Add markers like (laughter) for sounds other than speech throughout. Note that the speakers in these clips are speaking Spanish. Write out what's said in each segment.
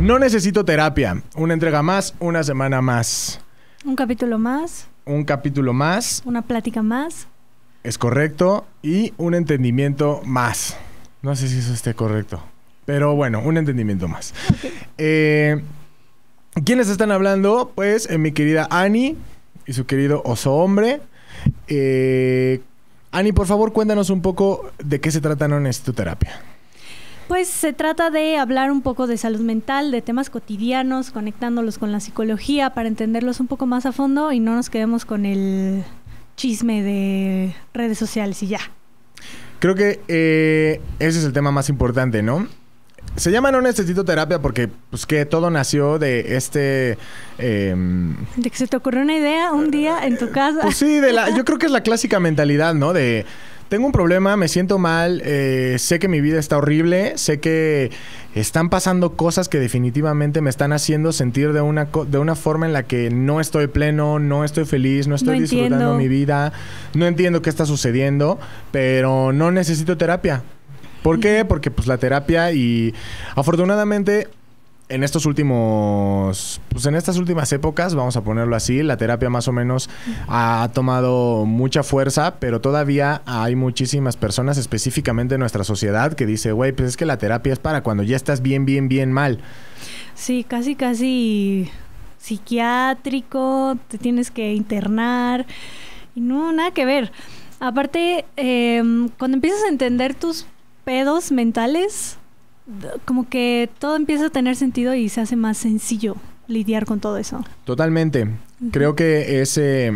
No necesito terapia. Una entrega más, una semana más. Un capítulo más. Un capítulo más. Una plática más. Es correcto. Y un entendimiento más. No sé si eso esté correcto. Pero bueno, un entendimiento más. Eh, ¿Quiénes están hablando? Pues eh, mi querida Ani y su querido oso hombre. Eh, Ani, por favor, cuéntanos un poco de qué se trata No Necesito Terapia. Pues se trata de hablar un poco de salud mental, de temas cotidianos, conectándolos con la psicología para entenderlos un poco más a fondo y no nos quedemos con el chisme de redes sociales y ya. Creo que eh, ese es el tema más importante, ¿no? Se llama no necesito terapia porque, pues, que todo nació de este. Em, de que se te ocurrió una idea un día en tu casa. Pues sí, yo creo que es la clásica mentalidad, ¿no? De tengo un problema, me siento mal, eh, sé que mi vida está horrible, sé que están pasando cosas que definitivamente me están haciendo sentir de una, de una forma en la que no estoy pleno, no estoy feliz, no estoy disfrutando mi vida, no entiendo qué está sucediendo, pero no necesito terapia. ¿Por qué? Porque pues la terapia y afortunadamente en estos últimos, pues en estas últimas épocas, vamos a ponerlo así, la terapia más o menos ha tomado mucha fuerza, pero todavía hay muchísimas personas, específicamente en nuestra sociedad, que dice, güey, pues es que la terapia es para cuando ya estás bien, bien, bien mal. Sí, casi, casi psiquiátrico, te tienes que internar, y no, nada que ver. Aparte, em, cuando empiezas a entender tus pedos mentales, como que todo empieza a tener sentido y se hace más sencillo lidiar con todo eso. Totalmente. Creo que es eh,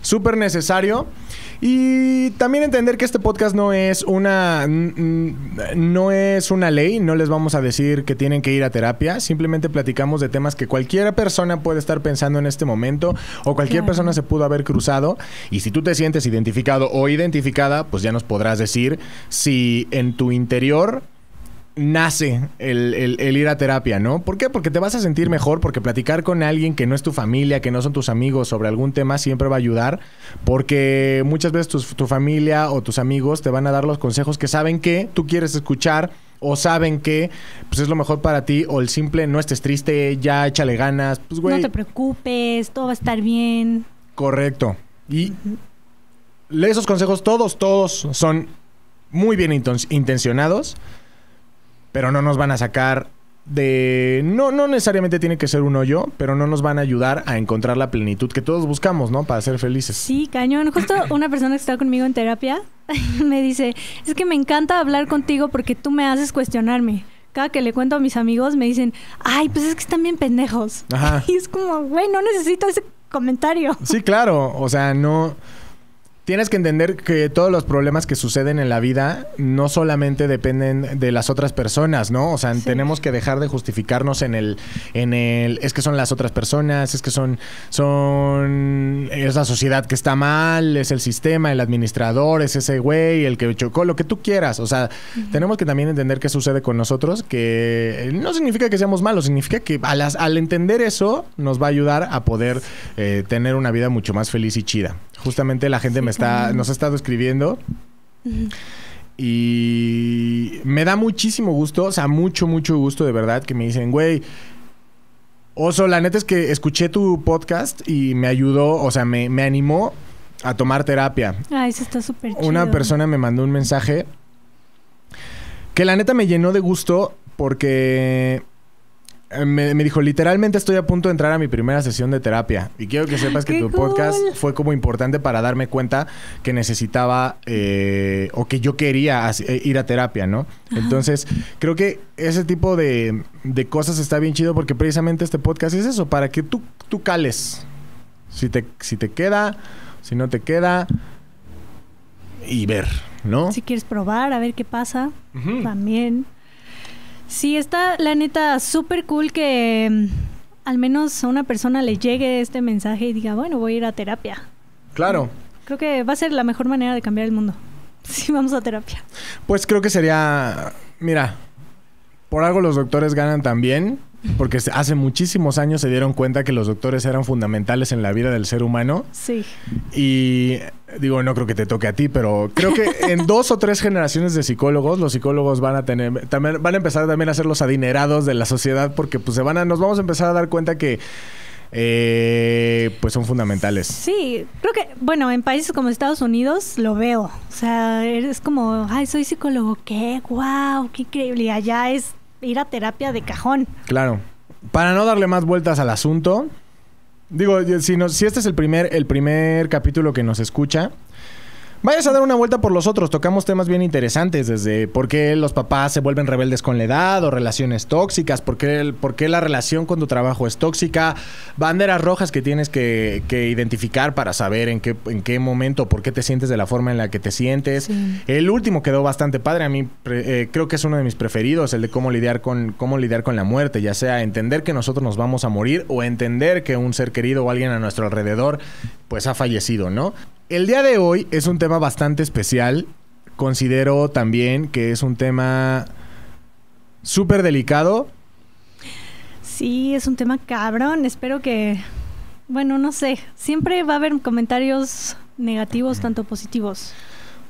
súper necesario. Y también entender que este podcast no es una no es una ley, no les vamos a decir que tienen que ir a terapia, simplemente platicamos de temas que cualquier persona puede estar pensando en este momento o cualquier persona se pudo haber cruzado y si tú te sientes identificado o identificada, pues ya nos podrás decir si en tu interior nace el, ir a terapia, ¿no? ¿Por qué? Porque te vas a sentir mejor, porque platicar con alguien que no es tu familia, que no son tus amigos sobre algún tema siempre va a ayudar, porque muchas veces tu, familia o tus amigos te van a dar los consejos que saben que tú quieres escuchar o saben que pues es lo mejor para ti o el simple no estés triste, ya échale ganas, pues güey. No te preocupes, todo va a estar bien. Correcto. Y esos consejos todos todos son muy bien intencionados pero no nos van a sacar de... No, no necesariamente tiene que ser un hoyo, pero no nos van a ayudar a encontrar la plenitud que todos buscamos, ¿no? Para ser felices. Sí, cañón. Justo (clears throat) una persona que está conmigo en terapia (laughs) me dice, es que me encanta hablar contigo porque tú me haces cuestionarme cada que le cuento a mis amigos me dicen, ay, pues es que están bien pendejos. Ajá. (laughs) Y es como, güey, no necesito ese comentario. Sí, claro. O sea, no. Tienes que entender que todos los problemas que suceden en la vida no solamente dependen de las otras personas, ¿no? O sea, tenemos que dejar de justificarnos en el, en el, es que son las otras personas, es que son, son, es la sociedad que está mal, es el sistema, el administrador, es ese güey, el que chocó, lo que tú quieras. O sea, tenemos que también entender qué sucede con nosotros, que no significa que seamos malos, significa que al entender eso nos va a ayudar a poder eh, tener una vida mucho más feliz y chida. Justamente la gente me está, nos ha estado escribiendo. Y me da muchísimo gusto, o sea, mucho, mucho gusto de verdad que me dicen, güey, Oso, la neta es que escuché tu podcast y me ayudó, o sea, me, me animó a tomar terapia. Ah, eso está súper chido. Una persona me mandó un mensaje que la neta me llenó de gusto porque eh, me, dijo, literalmente estoy a punto de entrar a mi primera sesión de terapia. Y quiero que sepas que tu podcast fue como importante para darme cuenta que necesitaba eh, o que yo quería eh, ir a terapia, ¿no? Entonces, creo que ese tipo de, cosas está bien chido porque precisamente este podcast es eso, para que tú, tú cales. Si te, si te queda, si no te queda, y ver, ¿no? Si quieres probar, a ver qué pasa, también. Sí, está la neta súper cool que mm, al menos a una persona le llegue este mensaje y diga, bueno, voy a ir a terapia. Claro. Creo que va a ser la mejor manera de cambiar el mundo. Si (laughs) vamos a terapia. Pues creo que sería, mira, por algo los doctores ganan también porque hace muchísimos años se dieron cuenta que los doctores eran fundamentales en la vida del ser humano. Sí. Y digo, no creo que te toque a ti, pero creo que en (laughs) dos o tres generaciones de psicólogos, los psicólogos van a tener, también van a empezar también a ser los adinerados de la sociedad, porque pues se van a, nos vamos a empezar a dar cuenta que eh, pues son fundamentales. Sí, creo que, bueno, en países como Estados Unidos lo veo. O sea, es como, ay, soy psicólogo, qué guau, qué increíble. Y allá es ir a terapia de cajón. Claro. Para no darle más vueltas al asunto, digo, si, este es el primer, el primer capítulo que nos escucha, Vayas a dar una vuelta por los otros. Tocamos temas bien interesantes, desde por qué los papás se vuelven rebeldes con la edad o relaciones tóxicas, por qué, por qué la relación con tu trabajo es tóxica, banderas rojas que tienes que, identificar para saber en qué, en qué momento, por qué te sientes de la forma en la que te sientes. El último quedó bastante padre. A mí eh, creo que es uno de mis preferidos, el de cómo lidiar, con, cómo lidiar con la muerte, ya sea entender que nosotros nos vamos a morir o entender que un ser querido o alguien a nuestro alrededor pues ha fallecido, ¿no? El día de hoy es un tema bastante especial. Considero también que es un tema súper delicado. Sí, es un tema cabrón. Espero que, bueno, no sé. Siempre va a haber comentarios negativos, tanto positivos.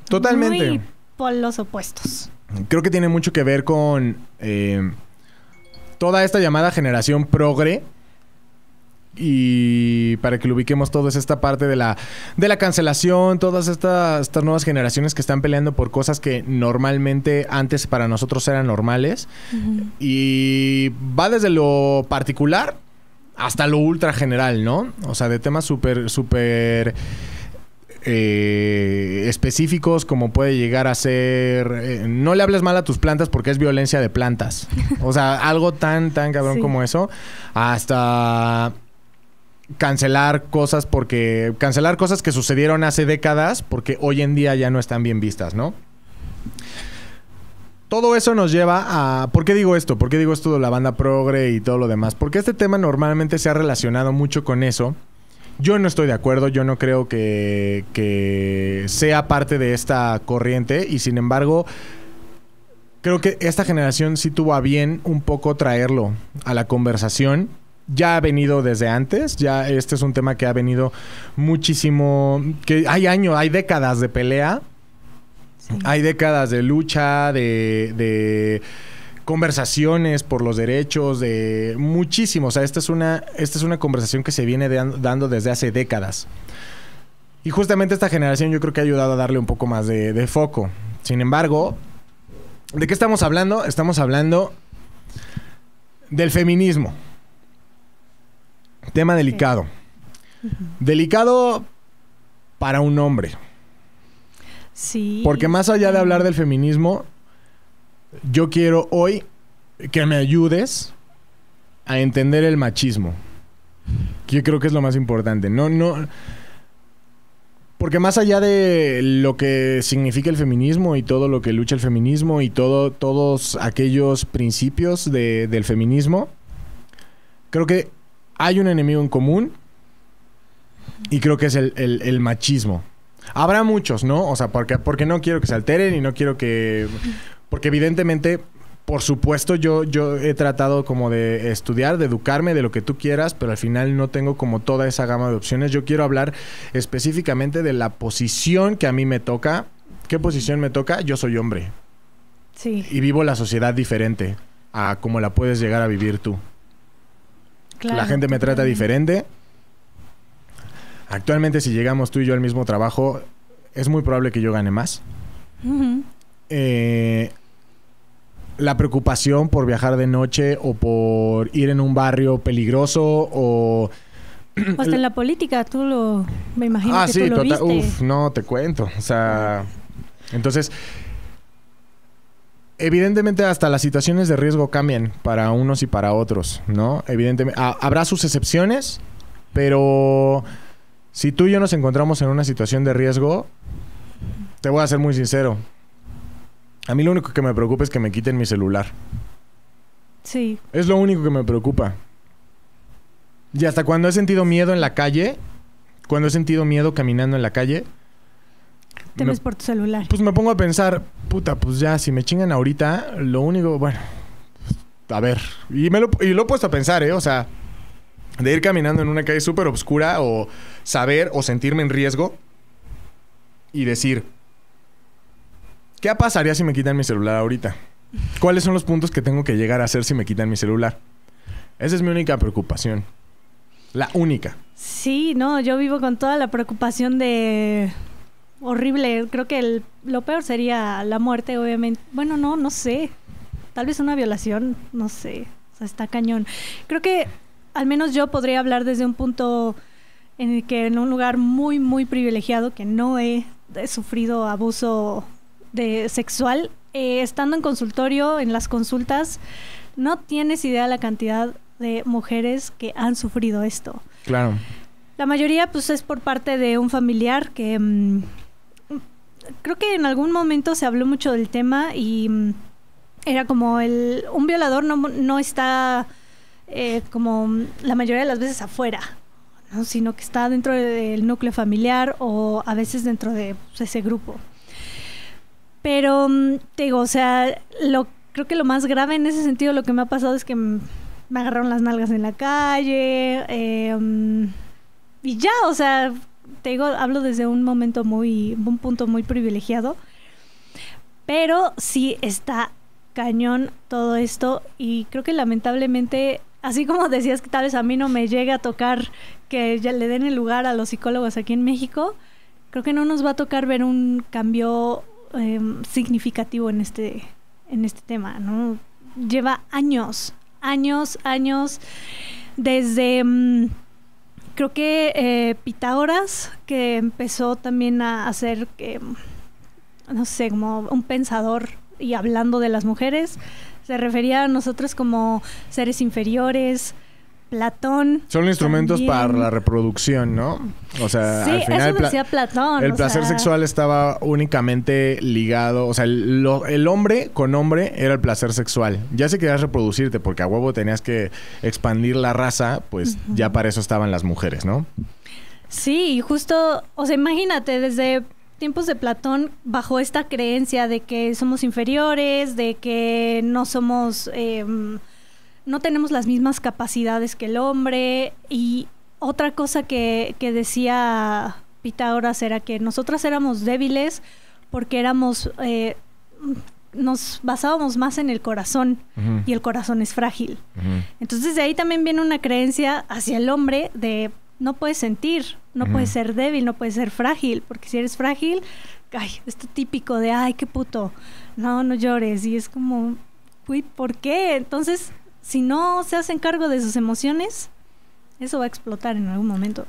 Totalmente. Muy por los opuestos. Creo que tiene mucho que ver con eh, toda esta llamada generación progre y para que lo ubiquemos todo es esta parte de la, de la cancelación, todas estas, estas nuevas generaciones que están peleando por cosas que normalmente antes para nosotros eran normales. Y va desde lo particular hasta lo ultra general, ¿no? O sea, de temas súper, súper... Eh, específicos como puede llegar a ser eh, no le hables mal a tus plantas porque es violencia de plantas o sea algo tan tan cabrón como eso hasta cancelar cosas porque cancelar cosas que sucedieron hace décadas porque hoy en día ya no están bien vistas, ¿no? Todo eso nos lleva a... ¿Por qué digo esto? ¿Por qué digo esto de la banda progre y todo lo demás? Porque este tema normalmente se ha relacionado mucho con eso. Yo no estoy de acuerdo, yo no creo que, que sea parte de esta corriente y sin embargo creo que esta generación sí tuvo a bien un poco traerlo a la conversación ya ha venido desde antes, ya este es un tema que ha venido muchísimo, que hay años, hay décadas de pelea, hay décadas de lucha, de, de, conversaciones por los derechos, de muchísimo, o sea, esta es una, esta es una conversación que se viene dando desde hace décadas. Y justamente esta generación yo creo que ha ayudado a darle un poco más de, de foco. Sin embargo, ¿de qué estamos hablando? Estamos hablando del feminismo. Tema delicado. Delicado para un hombre. Sí. Porque más allá de hablar del feminismo, yo quiero hoy que me ayudes a entender el machismo. Que yo creo que es lo más importante. No, no. Porque más allá de lo que significa el feminismo y todo lo que lucha el feminismo y todo, todos aquellos principios del feminismo, creo que hay un enemigo en común y creo que es el, machismo. Habrá muchos, ¿no? O sea, porque, porque no quiero que se alteren y no quiero que... Porque evidentemente por supuesto, yo, yo he tratado como de estudiar, de educarme, de lo que tú quieras, pero al final no tengo como toda esa gama de opciones. Yo quiero hablar específicamente de la posición que a mí me toca. ¿Qué posición me toca? Yo soy hombre. Sí. Y vivo la sociedad diferente a como la puedes llegar a vivir tú la gente me trata diferente. Actualmente, si llegamos tú y yo al mismo trabajo, es muy probable que yo gane más. Eh, la preocupación por viajar de noche o por ir en un barrio peligroso o... (clears throat) Hasta en la política, tú lo... Me imagino ah, que tú lo viste. Uf, no, te cuento. O sea... Entonces, evidentemente hasta las situaciones de riesgo cambian para unos y para otros, ¿no? Evidentemente, habrá sus excepciones, pero si tú y yo nos encontramos en una situación de riesgo, te voy a ser muy sincero. A mí lo único que me preocupa es que me quiten mi celular. Sí. Es lo único que me preocupa. Y hasta cuando he sentido miedo en la calle, cuando he sentido miedo caminando en la calle, te por tu celular. Pues me pongo a pensar, puta, pues ya, si me chingan ahorita, lo único, bueno, a ver. Y, me lo, y lo he puesto a pensar, ¿eh? O sea, de ir caminando en una calle súper oscura o saber o sentirme en riesgo y decir, ¿qué pasaría si me quitan mi celular ahorita? ¿Cuáles son los puntos que tengo que llegar a hacer si me quitan mi celular? Esa es mi única preocupación. La única. Sí, no, yo vivo con toda la preocupación de horrible. Creo que lo peor sería la muerte, obviamente. Bueno, no, no sé. Tal vez una violación, no sé. está cañón. Creo que al menos yo podría hablar desde un punto en el que en un lugar muy, muy privilegiado, que no he, sufrido abuso de sexual, eh, estando en consultorio, en las consultas, no tienes idea la cantidad de mujeres que han sufrido esto. Claro. La mayoría pues es por parte de un familiar que... Mm, creo que en algún momento se habló mucho del tema y mm, era como el, un violador no, está eh, como la mayoría de las veces afuera, ¿no? sino que está dentro del núcleo familiar o a veces dentro de pues, ese grupo. Pero mm, te digo, o sea, lo, creo que lo más grave en ese sentido, lo que me ha pasado es que mm, me agarraron las nalgas en la calle. Eh, y ya, o sea, te digo, hablo desde un momento muy, un punto muy privilegiado, pero sí está cañón todo esto y creo que lamentablemente, así como decías que tal vez a mí no me llega a tocar que le den el lugar a los psicólogos aquí en México, creo que no nos va a tocar ver un cambio em, significativo en este, en este tema, ¿no? Lleva años, años, años desde... Mm, Creo que eh, Pitágoras, que empezó también a hacer, que eh, no sé, como un pensador y hablando de las mujeres, se refería a nosotros como seres inferiores, Platón. Son instrumentos para la reproducción, ¿no? O sea, eso decía Platón. El placer sexual estaba únicamente ligado, o sea, el, hombre con hombre era el placer sexual. Ya si querías reproducirte porque a huevo tenías que expandir la raza, pues ya para eso estaban las mujeres, ¿no? Sí, justo, o sea, imagínate, desde tiempos de Platón, bajo esta creencia de que somos inferiores, de que no somos... Em, no tenemos las mismas capacidades que el hombre y otra cosa que, que decía Pitágoras era que nosotras éramos débiles porque éramos, eh, nos basábamos más en el corazón y el corazón es frágil. Entonces de ahí también viene una creencia hacia el hombre de no puedes sentir, no puedes ser débil, no puedes ser frágil, porque si eres frágil, ay, esto típico de, ay, qué puto, no, no llores, y es como, uy, ¿por qué? Entonces si no se hacen cargo de sus emociones, eso va a explotar en algún momento.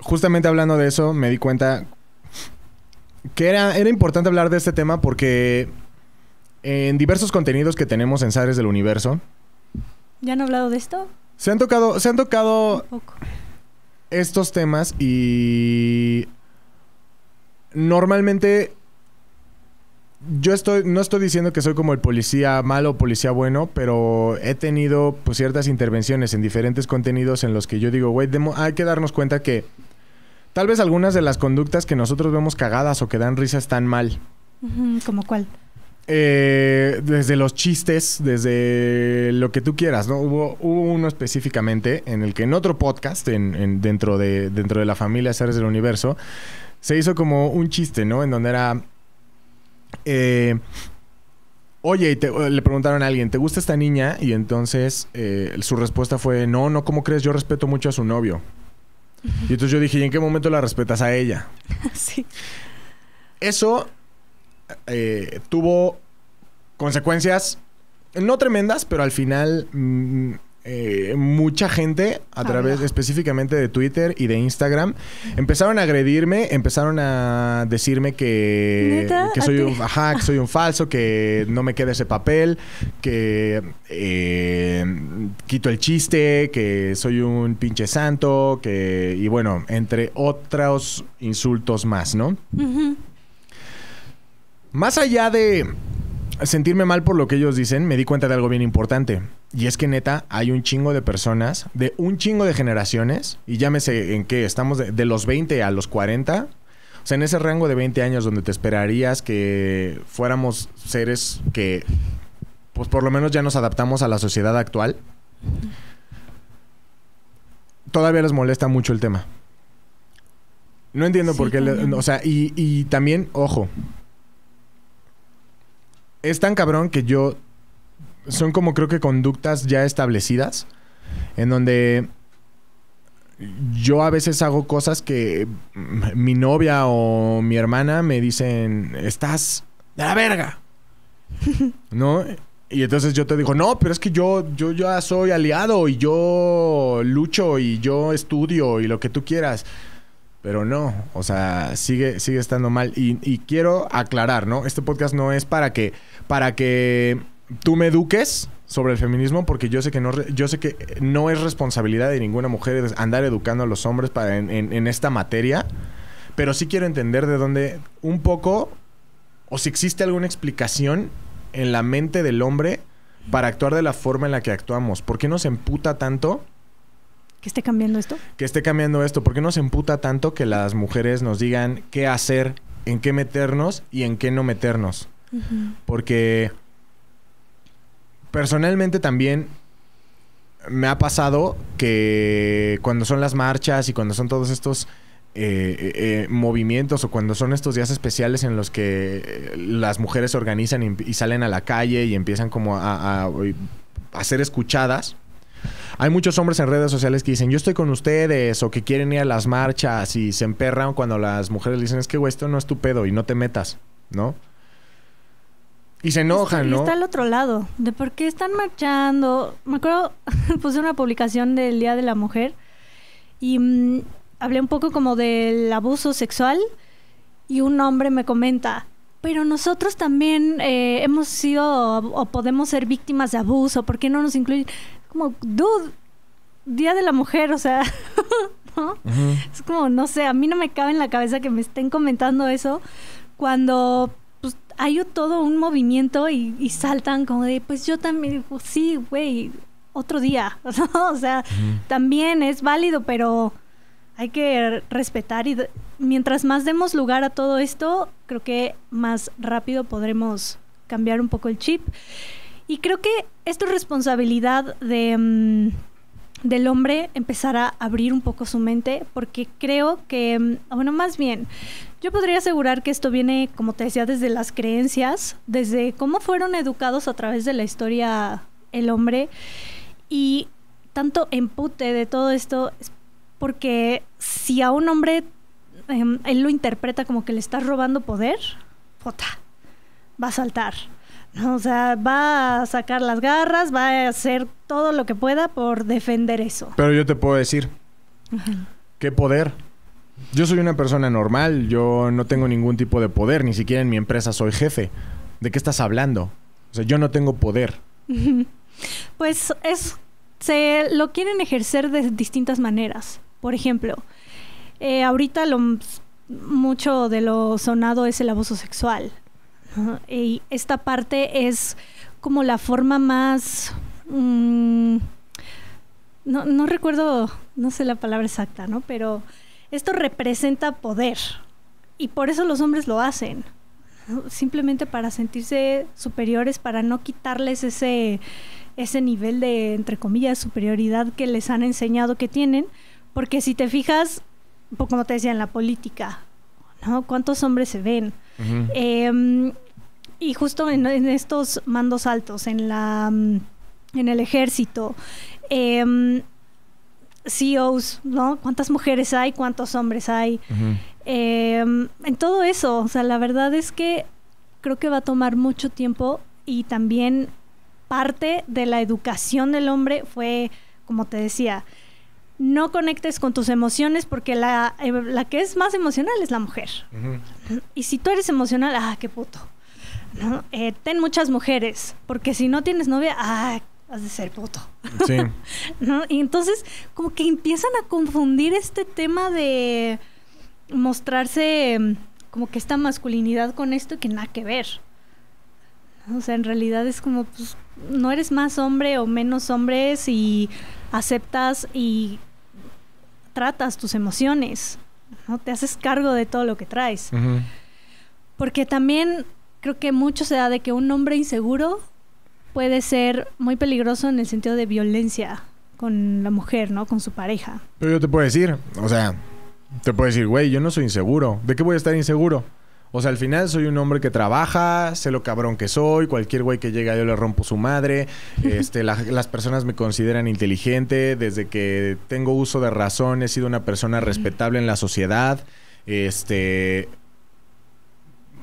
Justamente hablando de eso, me di cuenta que era, era importante hablar de este tema porque en diversos contenidos que tenemos en Sares del Universo. ¿Ya han hablado de esto? Se han tocado, se han tocado estos temas y normalmente yo estoy, no estoy diciendo que soy como el policía malo o policía bueno, pero he tenido pues, ciertas intervenciones en diferentes contenidos en los que yo digo, güey, hay que darnos cuenta que tal vez algunas de las conductas que nosotros vemos cagadas o que dan risa están mal. ¿Como cuál? Eh, desde los chistes, desde lo que tú quieras, ¿no? Hubo, uno específicamente en el que en otro podcast, dentro, de, dentro de la familia Seres del Universo, se hizo como un chiste, ¿no? En donde era eh, oye, eh, le preguntaron a alguien, ¿te gusta esta niña? Y entonces eh, su respuesta fue, no, no, ¿cómo crees? Yo respeto mucho a su novio. Y entonces yo dije, ¿y en qué momento la respetas a ella? (laughs) sí. Eso tuvo consecuencias no tremendas, pero al final mm, eh, mucha gente a ah, través específicamente de Twitter y de Instagram empezaron a agredirme, empezaron a decirme que, soy un ajá, que soy un falso, que no me queda ese papel, que eh, quito el chiste, que soy un pinche santo, que y bueno, entre otros insultos más, ¿no? Más allá de sentirme mal por lo que ellos dicen, me di cuenta de algo bien importante. Y es que neta, hay un chingo de personas, de un chingo de generaciones, y llámese en qué, estamos de, los 20 a los 40. O sea, en ese rango de 20 años donde te esperarías que fuéramos seres que, pues por lo menos ya nos adaptamos a la sociedad actual, todavía les molesta mucho el tema. No entiendo por qué. o sea, y también, ojo, es tan cabrón que yo. Son como creo que conductas ya establecidas. En donde yo a veces hago cosas que mi novia o mi hermana me dicen, estás de la verga. (laughs) ¿No? Y entonces yo te digo, no, pero es que yo, yo ya soy aliado y yo lucho y yo estudio y lo que tú quieras. Pero no, o sea, sigue, sigue estando mal. Y, quiero aclarar, ¿no? Este podcast no es para que, para que tú me eduques sobre el feminismo, porque yo sé que no, yo sé que no es responsabilidad de ninguna mujer andar educando a los hombres en, en esta materia. Pero sí quiero entender de dónde un poco, o si existe alguna explicación en la mente del hombre para actuar de la forma en la que actuamos. ¿Por qué nos emputa tanto? Que esté cambiando esto. Que esté cambiando esto. porque nos emputa tanto que las mujeres nos digan qué hacer, en qué meternos y en qué no meternos? Porque personalmente también me ha pasado que cuando son las marchas y cuando son todos estos eh, eh, eh, movimientos o cuando son estos días especiales en los que las mujeres se organizan y, salen a la calle y empiezan como a, a, a ser escuchadas, hay muchos hombres en redes sociales que dicen, yo estoy con ustedes, o que quieren ir a las marchas y se emperran cuando las mujeres le dicen, es que, güey, esto no es tu pedo y no te metas, ¿no? Y se enojan, ¿no? Está al otro lado, de por qué están marchando. Me acuerdo, (laughs) puse una publicación del Día de la Mujer y mm, hablé un poco como del abuso sexual y un hombre me comenta, pero nosotros también eh, hemos sido o, podemos ser víctimas de abuso, ¿por qué no nos incluyen? Como, dude, Día de la Mujer, o sea, (laughs) ¿no? Es como, no sé, a mí no me cabe en la cabeza que me estén comentando eso cuando pues, hay todo un movimiento y, saltan como de, pues yo también, pues, sí, güey, otro día, (laughs) O sea, también es válido, pero hay que respetar y mientras más demos lugar a todo esto, creo que más rápido podremos cambiar un poco el chip. Y creo que esto es responsabilidad de, mm, del hombre empezar a abrir un poco su mente, porque creo que, mm, bueno, más bien, yo podría asegurar que esto viene, como te decía, desde las creencias, desde cómo fueron educados a través de la historia el hombre. Y tanto empute de todo esto porque si a un hombre em, él lo interpreta como que le está robando poder, jota, va a saltar. (laughs) O sea, va a sacar las garras, va a hacer todo lo que pueda por defender eso. Pero yo te puedo decir, ¿qué poder? Yo soy una persona normal, yo no tengo ningún tipo de poder, ni siquiera en mi empresa soy jefe. ¿De qué estás hablando? O sea, yo no tengo poder. (laughs) Pues es se lo quieren ejercer de distintas maneras. Por ejemplo, eh, ahorita lo mucho de lo sonado es el abuso sexual. Y esta parte es como la forma más... Mm, no, recuerdo, no sé la palabra exacta, ¿no? Pero esto representa poder. Y por eso los hombres lo hacen. Simplemente para sentirse superiores, para no quitarles ese, ese nivel de, entre comillas, superioridad que les han enseñado que tienen. Porque si te fijas, pues, como te decía, en la política, ¿no? ¿Cuántos hombres se ven? Uh y justo en, estos mandos altos, en la mm, en el ejército, em, CEOs, ¿no? ¿Cuántas mujeres hay? ¿Cuántos hombres hay? Em, en todo eso, o sea, la verdad es que creo que va a tomar mucho tiempo y también parte de la educación del hombre fue, como te decía, no conectes con tus emociones porque la, eh, que es más emocional es la mujer. Y si tú eres emocional, ah, qué puto. Eh, ten muchas mujeres, porque si no tienes novia, ah, has de ser puto. Sí. (laughs) ¿No? Y entonces, como que empiezan a confundir este tema de mostrarse mm, como que esta masculinidad con esto que nada que ver. O sea, en realidad es como, pues, no eres más hombre o menos hombre si aceptas y tratas tus emociones, ¿no? Te haces cargo de todo lo que traes. Porque también creo que mucho se da de que un hombre inseguro puede ser muy peligroso en el sentido de violencia con la mujer, ¿no? Con su pareja. Pero yo te puedo decir, o sea, te puedo decir, güey, yo no soy inseguro. ¿De qué voy a estar inseguro? O sea, al final soy un hombre que trabaja, sé lo cabrón que soy, cualquier güey que llega yo le rompo su madre, (laughs) este, las personas me consideran inteligente, desde que tengo uso de razón he sido una persona respetable en la sociedad, este...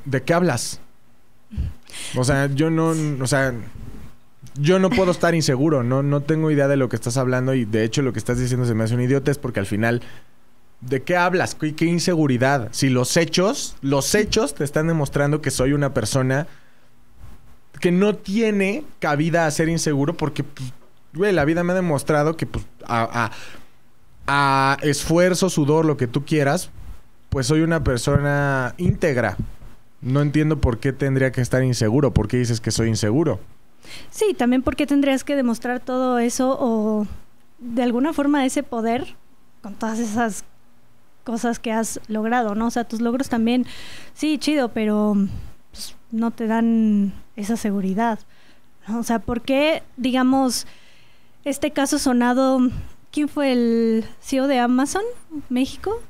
¿De qué hablas? O sea, yo no, yo no puedo estar inseguro, no, no tengo idea de lo que estás hablando y de hecho lo que estás diciendo se me hace un idiota es porque al final, ¿de qué hablas? ¿Qué, inseguridad? Si los hechos, los hechos te están demostrando que soy una persona que no tiene cabida a ser inseguro porque, pues, la vida me ha demostrado que pues, a esfuerzo, sudor, lo que tú quieras, pues soy una persona íntegra no entiendo por qué tendría que estar inseguro, por qué dices que soy inseguro. Sí, también porque tendrías que demostrar todo eso o de alguna forma ese poder con todas esas cosas que has logrado, ¿no? O sea, tus logros también, sí, chido, pero pues, no te dan esa seguridad. O sea, ¿por qué, digamos, este caso sonado, ¿quién fue el CEO de Amazon, México?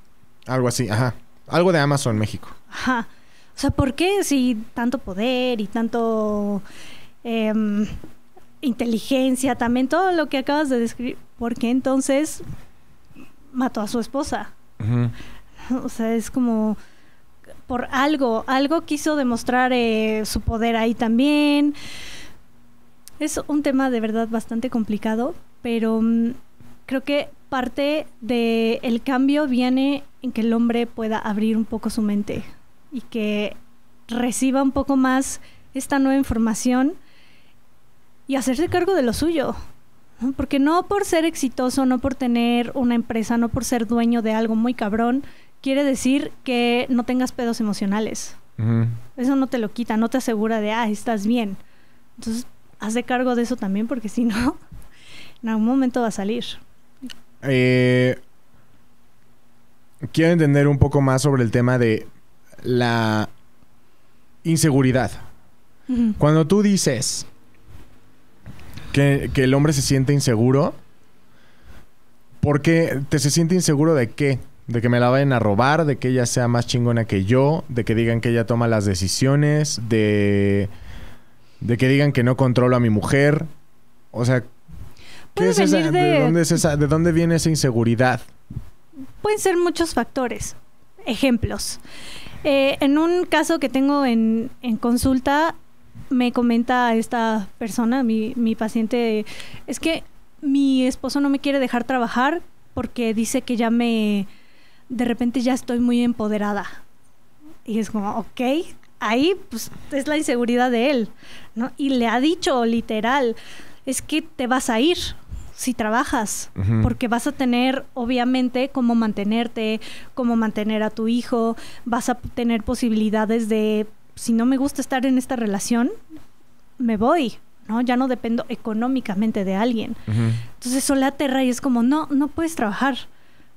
Algo así, ajá. Algo de Amazon, México. Ajá o sea, ¿por qué si tanto poder y tanto em, inteligencia, también todo lo que acabas de describir, ¿por qué entonces mató a su esposa? O sea, es como por algo, algo quiso demostrar eh, su poder ahí también. Es un tema de verdad bastante complicado, pero mm, creo que parte del el cambio viene en que el hombre pueda abrir un poco su mente y que reciba un poco más esta nueva información y hacerse cargo de lo suyo. Porque no por ser exitoso, no por tener una empresa, no por ser dueño de algo muy cabrón, quiere decir que no tengas pedos emocionales. Eso no te lo quita, no te asegura de, ah, estás bien. Entonces, haz de cargo de eso también, porque si no, (laughs) en algún momento va a salir. Eh, quiero entender un poco más sobre el tema de la inseguridad. Cuando tú dices que, el hombre se siente inseguro, ¿por qué te se siente inseguro de qué? De que me la vayan a robar, de que ella sea más chingona que yo, de que digan que ella toma las decisiones, de, que digan que no controlo a mi mujer. O sea, ¿de dónde viene esa inseguridad? Pueden ser muchos factores. Ejemplos. Eh, en un caso que tengo en, consulta, me comenta esta persona, mi, mi paciente, es que mi esposo no me quiere dejar trabajar porque dice que ya me, de repente ya estoy muy empoderada. Y es como, ok, ahí pues es la inseguridad de él, ¿no? Y le ha dicho literal, es que te vas a ir, si trabajas, porque vas a tener, obviamente, cómo mantenerte, cómo mantener a tu hijo, vas a tener posibilidades de, si no me gusta estar en esta relación, me voy, ¿no? Ya no dependo económicamente de alguien. Entonces eso aterra y es como, no, no puedes trabajar,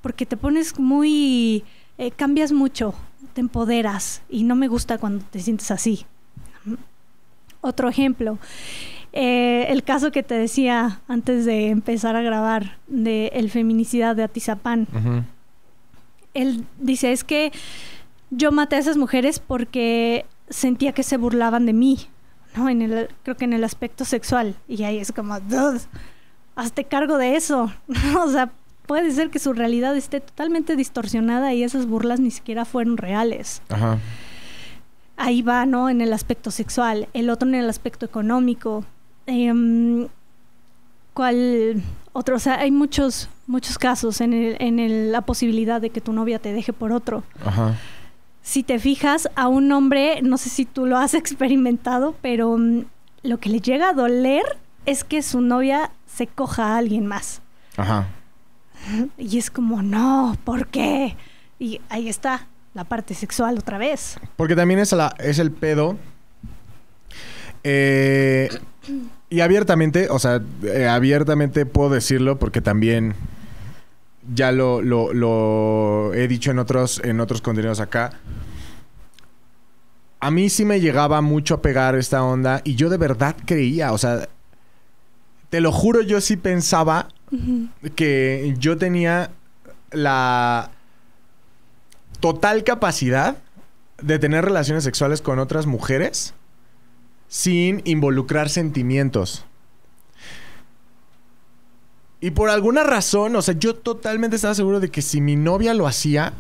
porque te pones muy, eh, cambias mucho, te empoderas y no me gusta cuando te sientes así. Otro ejemplo, eh, el caso que te decía antes de empezar a grabar de el feminicidad de Atizapán. Él dice, es que yo maté a esas mujeres porque sentía que se burlaban de mí, ¿no? creo que en el aspecto sexual. Y ahí es como, hazte cargo de eso. (laughs) o sea, puede ser que su realidad esté totalmente distorsionada y esas burlas ni siquiera fueron reales. Ahí va, ¿no? En el aspecto sexual, el otro en el aspecto económico, Em, ¿cuál otro? O sea, hay muchos, muchos casos en, la posibilidad de que tu novia te deje por otro. Ajá. Si te fijas, a un hombre, no sé si tú lo has (laughs) experimentado, pero mm, lo que le llega a doler es que su novia se coja a alguien más. Ajá. (laughs) Y es como, no, ¿por qué? Y ahí está la parte sexual otra vez. Porque también es, es el pedo. Eh, y abiertamente, o sea, eh, abiertamente puedo decirlo porque también ya lo, he dicho en otros, en otros contenidos acá. A mí sí me llegaba mucho a pegar esta onda y yo de verdad creía, o sea, te lo juro, yo sí pensaba que yo tenía la total capacidad de tener relaciones sexuales con otras mujeres sin involucrar sentimientos. Y por alguna razón, o sea, yo totalmente estaba seguro de que si mi novia lo hacía,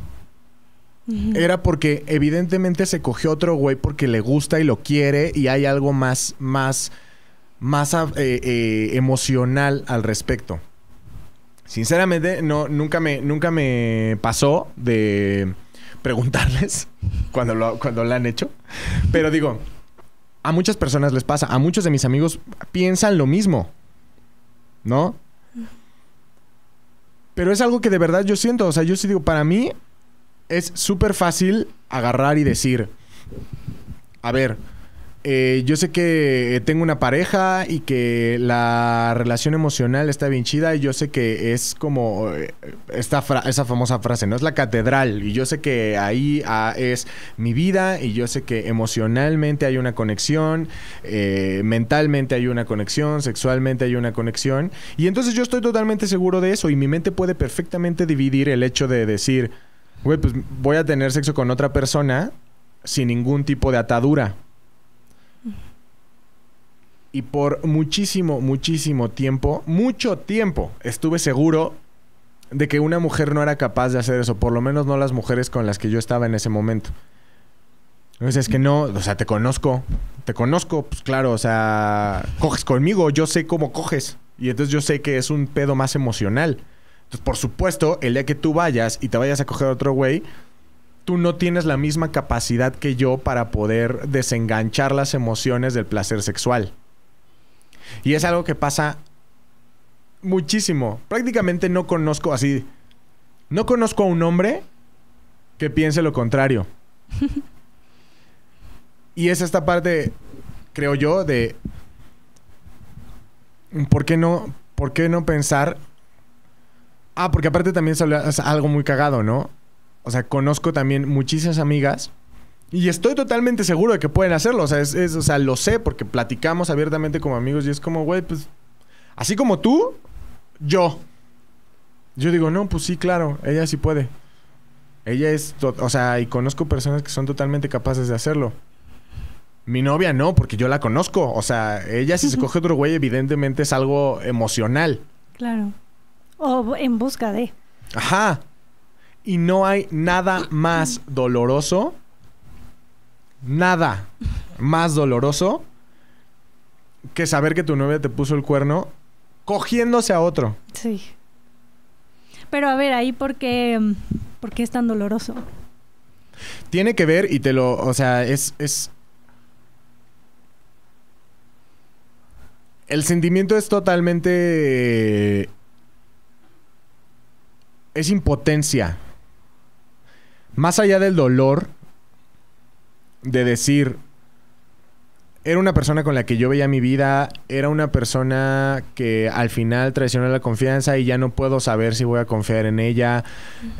era porque evidentemente se cogió otro güey porque le gusta y lo quiere y hay algo más, más, más eh, eh, emocional al respecto. Sinceramente, no, nunca me, nunca me pasó de preguntarles cuando (laughs) cuando lo han hecho. Pero digo, a muchas personas les pasa, a muchos de mis amigos piensan lo mismo, ¿no? Pero es algo que de verdad yo siento, o sea, yo sí digo, para mí es súper fácil agarrar y decir, a ver, eh, yo sé que eh, tengo una pareja y que la relación emocional está bien chida y yo sé que es como eh, esa famosa frase, ¿no? Es la catedral y yo sé que ahí ah, es mi vida y yo sé que emocionalmente hay una conexión, mentalmente hay una conexión, sexualmente hay una conexión y entonces yo estoy totalmente seguro de eso y mi mente puede perfectamente dividir el hecho de decir, güey, pues voy a tener sexo con otra persona sin ningún tipo de atadura y por muchísimo, muchísimo tiempo, mucho tiempo, estuve seguro de que una mujer no era capaz de hacer eso, por lo menos no las mujeres con las que yo estaba en ese momento. Entonces es que no, o sea, te conozco, te conozco, pues claro, o sea, coges conmigo, yo sé cómo coges. Y entonces yo sé que es un pedo más emocional. Entonces, por supuesto, el día que tú vayas y te vayas a coger a otro güey, tú no tienes la misma capacidad que yo para poder desenganchar las emociones del placer sexual. Y es algo que pasa muchísimo. Prácticamente no conozco así. No conozco a un hombre que piense lo contrario. (laughs) y es esta parte, creo yo, de. ¿Por qué no, por qué no pensar? Ah, porque aparte también es algo muy cagado, ¿no? O sea, conozco también muchísimas amigas y estoy totalmente seguro de que pueden hacerlo. O sea, o sea, lo sé porque platicamos abiertamente como amigos y es como, güey, pues, así como tú, yo. Yo digo, no, pues sí, claro, ella sí puede. Ella es, o sea, y conozco personas que son totalmente capaces de hacerlo. Mi novia no, porque yo la conozco. O sea, ella si se (laughs) coge otro güey, evidentemente es algo emocional. Claro. O en busca de. Ajá. Y no hay nada más doloroso nada más doloroso que saber que tu novia te puso el cuerno cogiéndose a otro. Sí. Pero a ver, ahí por qué, es tan doloroso. Tiene que ver y te lo, o sea, es... El sentimiento es totalmente... Es impotencia. Más allá del dolor, de decir, era una persona con la que yo veía mi vida, era una persona que al final traicionó la confianza y ya no puedo saber si voy a confiar en ella.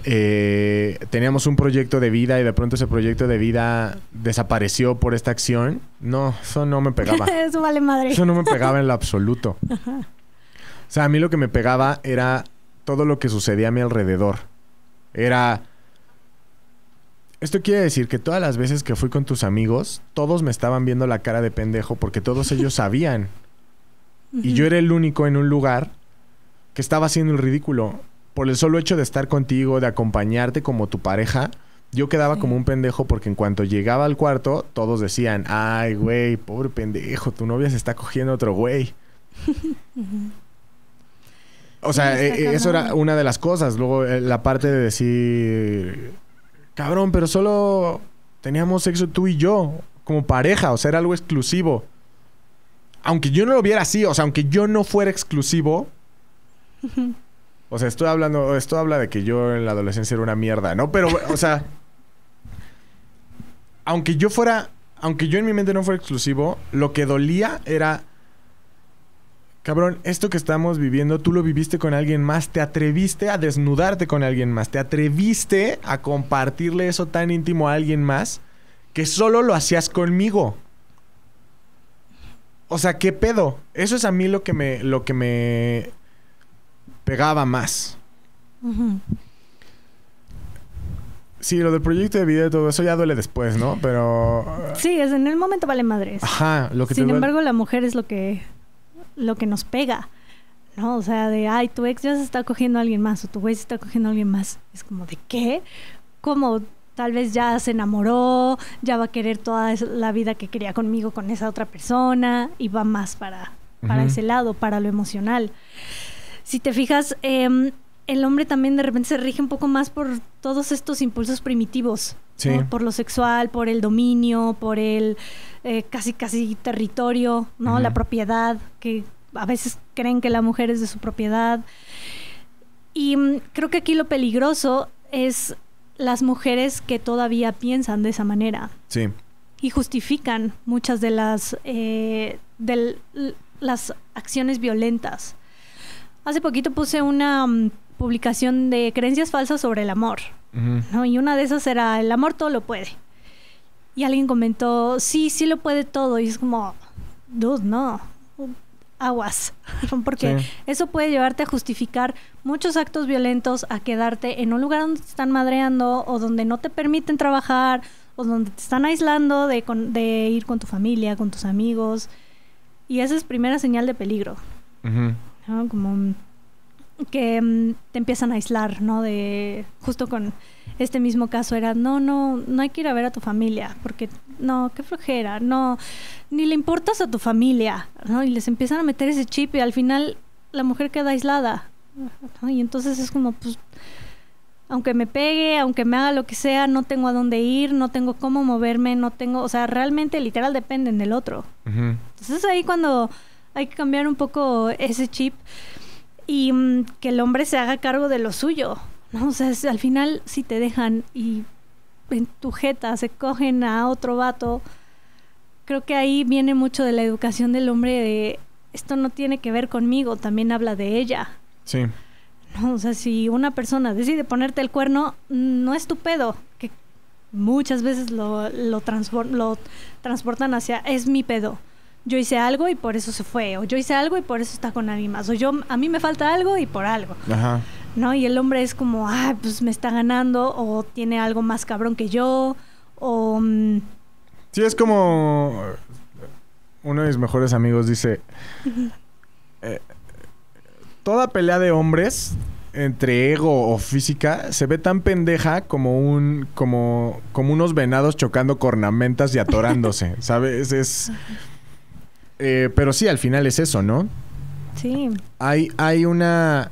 Eh, teníamos un proyecto de vida y de pronto ese proyecto de vida desapareció por esta acción. No, eso no me pegaba. (laughs) eso no me pegaba en lo absoluto. (laughs) O sea, a mí lo que me pegaba era todo lo que sucedía a mi alrededor. Era esto quiere decir que todas las veces que fui con tus amigos, todos me estaban viendo la cara de pendejo porque todos ellos (laughs) sabían. y yo era el único en un lugar que estaba haciendo el ridículo. Por el solo hecho de estar contigo, de acompañarte como tu pareja, yo quedaba como un pendejo porque en cuanto llegaba al cuarto, todos decían, ay, güey, pobre pendejo, tu novia se está cogiendo otro güey. (laughs) o sea, e, e, eso era una de las cosas. Luego, eh, la parte de decir cabrón, pero solo teníamos sexo tú y yo, como pareja, o sea, era algo exclusivo. Aunque yo no lo viera así, o sea, aunque yo no fuera exclusivo. O sea, estoy hablando, esto habla de que yo en la adolescencia era una mierda, ¿no? Pero, o sea, aunque yo fuera, aunque yo en mi mente no fuera exclusivo, lo que dolía era Cabrón, esto que estamos viviendo, tú lo viviste con alguien más, te atreviste a desnudarte con alguien más, te atreviste a compartirle eso tan íntimo a alguien más que solo lo hacías conmigo. O sea, ¿qué pedo? Eso es a mí lo que me, lo que me pegaba más. Sí, lo del proyecto de vida y todo eso ya duele después, ¿no? Pero... Sí, es en el momento vale madres. Ajá, lo que Sin embargo, la mujer es lo que lo que nos pega, ¿no? O sea, de, ay, tu ex ya se está cogiendo a alguien más o tu güey se está cogiendo a alguien más. Es como, ¿de qué? Como tal vez ya se enamoró, ya va a querer toda la vida que quería conmigo con esa otra persona y va más para, para ese lado, para lo emocional. Si te fijas, eh, el hombre también de repente se rige un poco más por todos estos impulsos primitivos. Sí. Por lo sexual, por el dominio, por el eh, casi casi territorio, ¿no? La propiedad, que a veces creen que la mujer es de su propiedad. Y mm, creo que aquí lo peligroso es las mujeres que todavía piensan de esa manera. Sí. Y justifican muchas de las, eh, las acciones violentas. Hace poquito puse una... Mm, publicación de creencias falsas sobre el amor. Y una de esas era, el amor todo lo puede. Y alguien comentó, sí, sí lo puede todo. Y es como, dude, no, aguas. (laughs) Porque eso puede llevarte a justificar muchos actos violentos, a quedarte en un lugar donde te están madreando o donde no te permiten trabajar o donde te están aislando de, ir con tu familia, con tus amigos. Y esa es primera señal de peligro. Como que mm, te empiezan a aislar, ¿no? De justo con este mismo caso era, no, no, no hay que ir a ver a tu familia, porque no, qué flojera, no, ni le importas a tu familia, ¿no? Y les empiezan a meter ese chip y al final la mujer queda aislada, ¿no? Y entonces es como, pues, aunque me pegue, aunque me haga lo que sea, no tengo a dónde ir, no tengo cómo moverme, no tengo, o sea, realmente literal dependen del otro. Entonces ahí cuando hay que cambiar un poco ese chip y mm, que el hombre se haga cargo de lo suyo. ¿no? O sea, al final si te dejan y en tu jeta se cogen a otro vato, creo que ahí viene mucho de la educación del hombre de esto no tiene que ver conmigo, también habla de ella. Sí. No, o sea, si una persona decide ponerte el cuerno, no es tu pedo, que muchas veces lo, lo, lo transportan hacia es mi pedo yo hice algo y por eso se fue, o yo hice algo y por eso está con alguien más, o yo, a mí me falta algo y por algo. Ajá. ¿No? Y el hombre es como, ah, pues me está ganando, o tiene algo más cabrón que yo, o... Mm, sí, es como... Uno de mis mejores amigos dice... Eh, toda pelea de hombres entre ego o física se ve tan pendeja como un como como unos venados chocando cornamentas y atorándose, (laughs) ¿sabes? es eh, pero sí, al final es eso, ¿no? Sí. Hay, hay una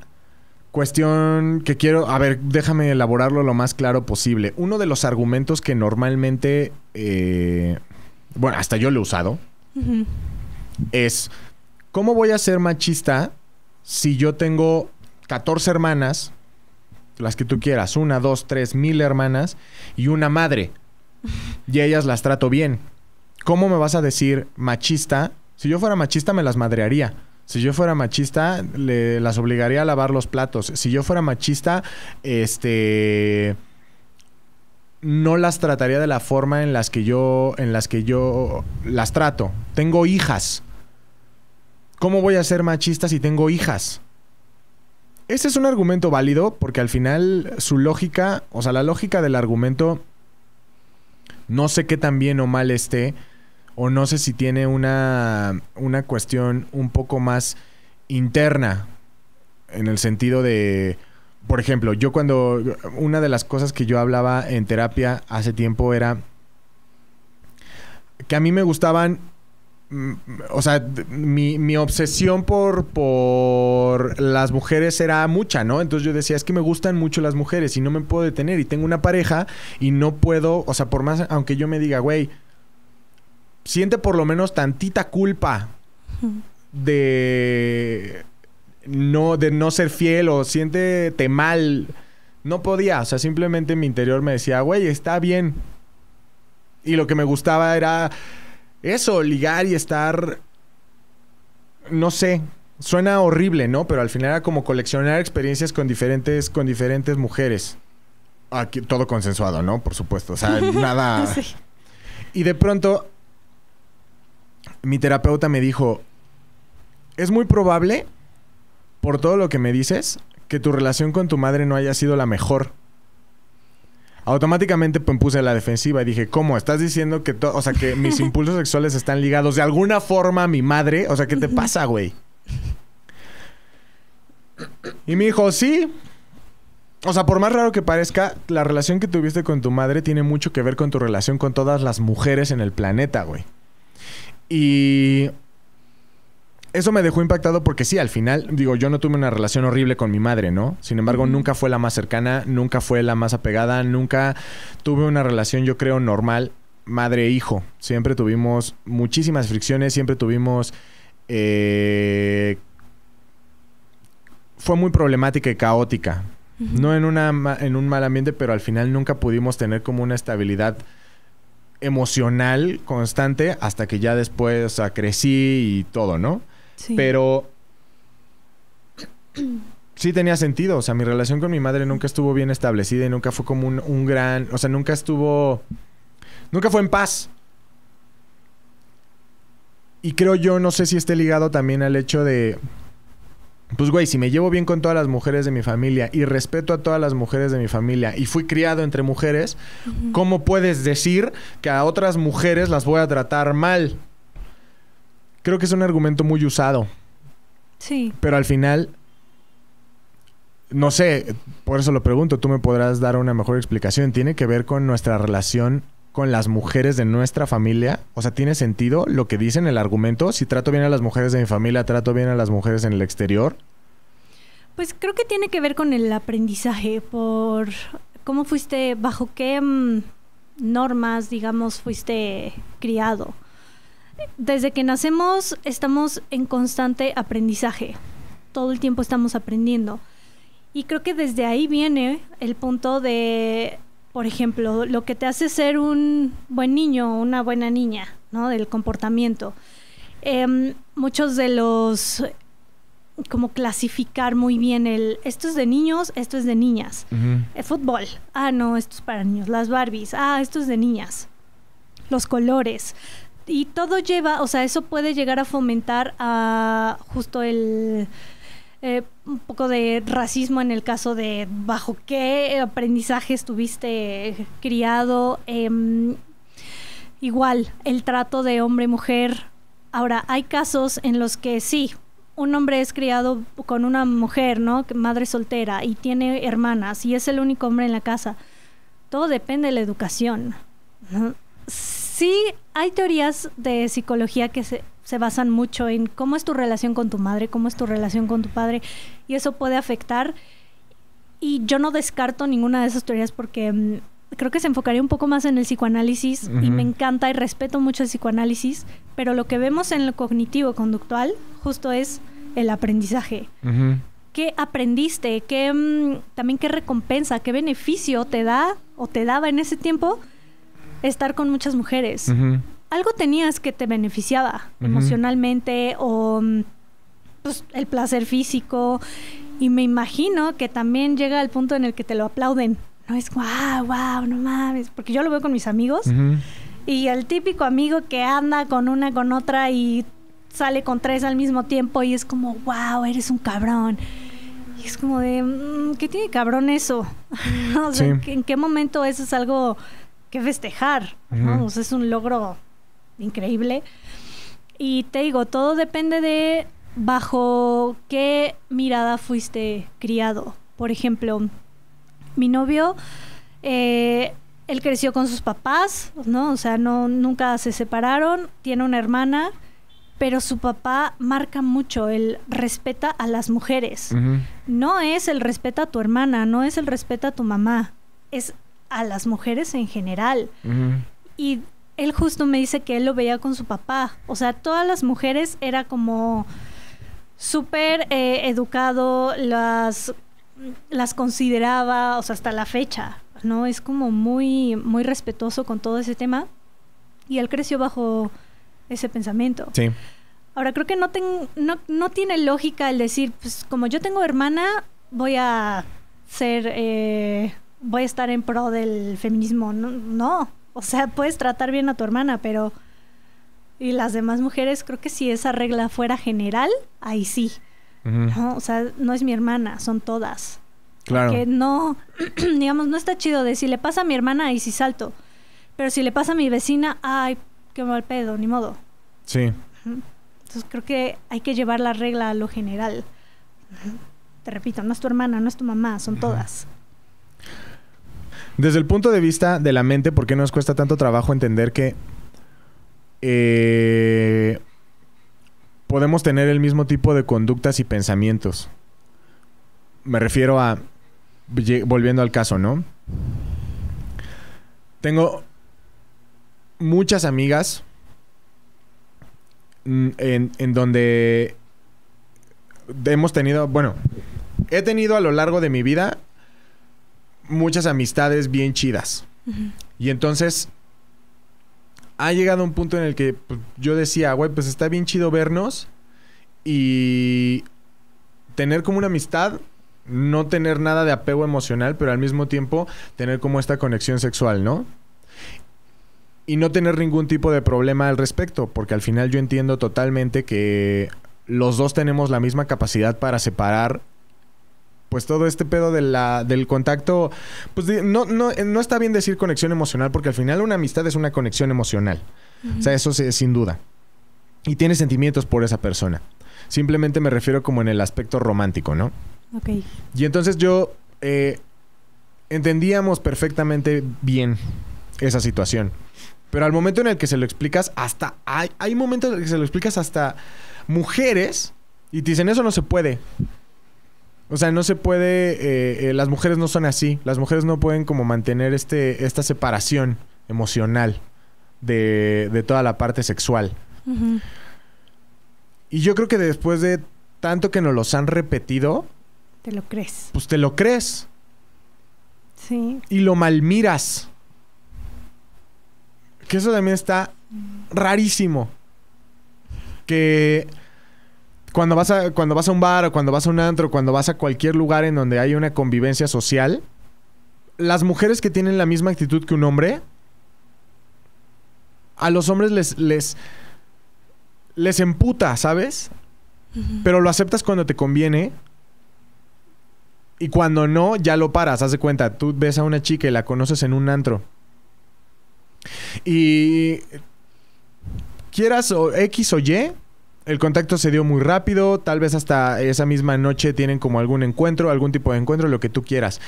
cuestión que quiero, a ver, déjame elaborarlo lo más claro posible. Uno de los argumentos que normalmente, eh, bueno, hasta yo lo he usado, es, ¿cómo voy a ser machista si yo tengo 14 hermanas, las que tú quieras, una, dos, tres, mil hermanas, y una madre, y ellas las trato bien? ¿Cómo me vas a decir machista si yo fuera machista, me las madrearía. Si yo fuera machista, le, las obligaría a lavar los platos. Si yo fuera machista, este no las trataría de la forma en las que yo en las que yo las trato. Tengo hijas. ¿Cómo voy a ser machista si tengo hijas? Ese es un argumento válido porque al final su lógica, o sea, la lógica del argumento no sé qué tan bien o mal esté, o no sé si tiene una, una cuestión un poco más interna, en el sentido de, por ejemplo, yo cuando, una de las cosas que yo hablaba en terapia hace tiempo era que a mí me gustaban, mm, o sea, mi, obsesión por, por las mujeres era mucha, ¿no? Entonces yo decía, es que me gustan mucho las mujeres y no me puedo detener y tengo una pareja y no puedo, o sea, por más, aunque yo me diga, güey, siente por lo menos tantita culpa de no, de no ser fiel o siéntete mal. No podía, o sea, simplemente en mi interior me decía, güey, está bien. Y lo que me gustaba era eso, ligar y estar, no sé, suena horrible, ¿no? Pero al final era como coleccionar experiencias con diferentes, con diferentes mujeres. Aquí, todo consensuado, ¿no? Por supuesto, o sea, (laughs) nada... Y de pronto mi terapeuta me dijo, es muy probable, por todo lo que me dices, que tu relación con tu madre no haya sido la mejor. Automáticamente pues, me puse la defensiva y dije, ¿cómo? ¿Estás diciendo que, o sea, que mis (laughs) impulsos sexuales están ligados de alguna forma a mi madre? O sea, ¿qué te pasa, güey? Y me dijo, sí. O sea, por más raro que parezca, la relación que tuviste con tu madre tiene mucho que ver con tu relación con todas las mujeres en el planeta, güey. Y eso me dejó impactado porque sí, al final, digo, yo no tuve una relación horrible con mi madre, ¿no? Sin embargo, nunca fue la más cercana, nunca fue la más apegada, nunca tuve una relación, yo creo, normal, madre-hijo. E siempre tuvimos muchísimas fricciones, siempre tuvimos... Eh, fue muy problemática y caótica. No en, una, en un mal ambiente, pero al final nunca pudimos tener como una estabilidad emocional constante hasta que ya después o crecí y todo, ¿no? Pero sí tenía sentido, o sea, mi relación con mi madre nunca estuvo bien establecida y nunca fue como un gran, o sea, nunca estuvo, nunca fue en paz. Y creo yo, no sé si esté ligado también al hecho de... Pues, güey, si me llevo bien con todas las mujeres de mi familia y respeto a todas las mujeres de mi familia y fui criado entre mujeres, ¿cómo puedes decir que a otras mujeres las voy a tratar mal? Creo que es un argumento muy usado. Sí. Pero al final, no sé, por eso lo pregunto, tú me podrás dar una mejor explicación. Tiene que ver con nuestra relación con las mujeres de nuestra familia? O sea, ¿tiene sentido lo que dicen el argumento? Si trato bien a las mujeres de mi familia, trato bien a las mujeres en el exterior. Pues creo que tiene que ver con el aprendizaje, por cómo fuiste, bajo qué mm, normas, digamos, fuiste criado. Desde que nacemos estamos en constante aprendizaje. Todo el tiempo estamos aprendiendo. Y creo que desde ahí viene el punto de por ejemplo, lo que te hace ser un buen niño o una buena niña, ¿no? Del comportamiento. Em, muchos de los como clasificar muy bien el esto es de niños, esto es de niñas. El fútbol. Ah, no, esto es para niños. Las Barbies. Ah, esto es de niñas. Los colores. Y todo lleva, o sea, eso puede llegar a fomentar a justo el eh, un poco de racismo en el caso de bajo qué aprendizaje estuviste criado. Em, igual, el trato de hombre mujer. Ahora, hay casos en los que sí, un hombre es criado con una mujer, ¿no? Madre soltera y tiene hermanas y es el único hombre en la casa. Todo depende de la educación. Sí, hay teorías de psicología que se se basan mucho en cómo es tu relación con tu madre, cómo es tu relación con tu padre, y eso puede afectar. Y yo no descarto ninguna de esas teorías porque mm, creo que se enfocaría un poco más en el psicoanálisis y me encanta y respeto mucho el psicoanálisis, pero lo que vemos en lo cognitivo-conductual justo es el aprendizaje. ¿Qué aprendiste? ¿Qué, mm, también qué recompensa, qué beneficio te da o te daba en ese tiempo estar con muchas mujeres? algo tenías que te beneficiaba emocionalmente o mm, pues, el placer físico. Y me imagino que también llega el punto en el que te lo aplauden. No es wow, wow, no mames. Porque yo lo veo con mis amigos. Y el típico amigo que anda con una, con otra y sale con tres al mismo tiempo y es como, wow, eres un cabrón. Y es como de, mm, ¿qué tiene cabrón eso? (laughs) ¿en qué momento eso es algo que festejar? O sea, es un logro increíble. Y te digo, todo depende de bajo qué mirada fuiste criado. Por ejemplo, mi novio, eh, él creció con sus papás, ¿no? O sea, no, nunca se separaron, tiene una hermana, pero su papá marca mucho el respeta a las mujeres. No es el respeto a tu hermana, no es el respeto a tu mamá, es a las mujeres en general. Y él justo me dice que él lo veía con su papá. O sea, todas las mujeres era como súper eh, educado, las, las consideraba, o sea, hasta la fecha, ¿no? Es como muy, muy respetuoso con todo ese tema. Y él creció bajo ese pensamiento. Sí. Ahora, creo que no, no, tiene lógica el decir, pues como yo tengo hermana, voy a ser, eh, voy a estar en pro del feminismo. No, no. O sea, puedes tratar bien a tu hermana, pero... Y las demás mujeres, creo que si esa regla fuera general, ahí sí. ¿no? O sea, no es mi hermana, son todas. Claro. Que no, (clears throat) digamos, no está chido de si le pasa a mi hermana, ahí sí salto. Pero si le pasa a mi vecina, ay, qué mal pedo, ni modo. Sí. Entonces creo que hay que llevar la regla a lo general. Te repito, no es tu hermana, no es tu mamá, son todas. Desde el punto de vista de la mente, ¿por qué nos cuesta tanto trabajo entender que eh, podemos tener el mismo tipo de conductas y pensamientos? Me refiero a, volviendo al caso, ¿no? Tengo muchas amigas mm, en donde hemos tenido, bueno, he tenido a lo largo de mi vida muchas amistades bien chidas. Y entonces ha llegado un punto en el que pues, yo decía, güey, pues está bien chido vernos y tener como una amistad, no tener nada de apego emocional, pero al mismo tiempo tener como esta conexión sexual, ¿no? Y no tener ningún tipo de problema al respecto, porque al final yo entiendo totalmente que los dos tenemos la misma capacidad para separar pues todo este pedo del contacto, pues no, no, no está bien decir conexión emocional, porque al final una amistad es una conexión emocional. O sea, eso es sin duda. Y tiene sentimientos por esa persona. Simplemente me refiero como en el aspecto romántico, ¿no? Ok. Y entonces yo eh, entendíamos perfectamente bien esa situación. Pero al momento en el que se lo explicas, hasta. Hay, hay momentos en el que se lo explicas hasta mujeres y te dicen, eso no se puede. O sea, no se puede, eh, eh, las mujeres no son así, las mujeres no pueden como mantener este, esta separación emocional de, de toda la parte sexual. Y yo creo que después de tanto que nos los han repetido... Te lo crees. Pues te lo crees. Sí. Y lo malmiras. Que eso también está rarísimo. Que cuando vas a cuando vas a un bar o cuando vas a un antro, cuando vas a cualquier lugar en donde hay una convivencia social, las mujeres que tienen la misma actitud que un hombre a los hombres les les les emputa, ¿sabes? Pero lo aceptas cuando te conviene. Y cuando no, ya lo paras, haz de cuenta. Tú ves a una chica y la conoces en un antro. Y quieras o X o Y, el contacto se dio muy rápido, tal vez hasta esa misma noche tienen como algún encuentro, algún tipo de encuentro, lo que tú quieras.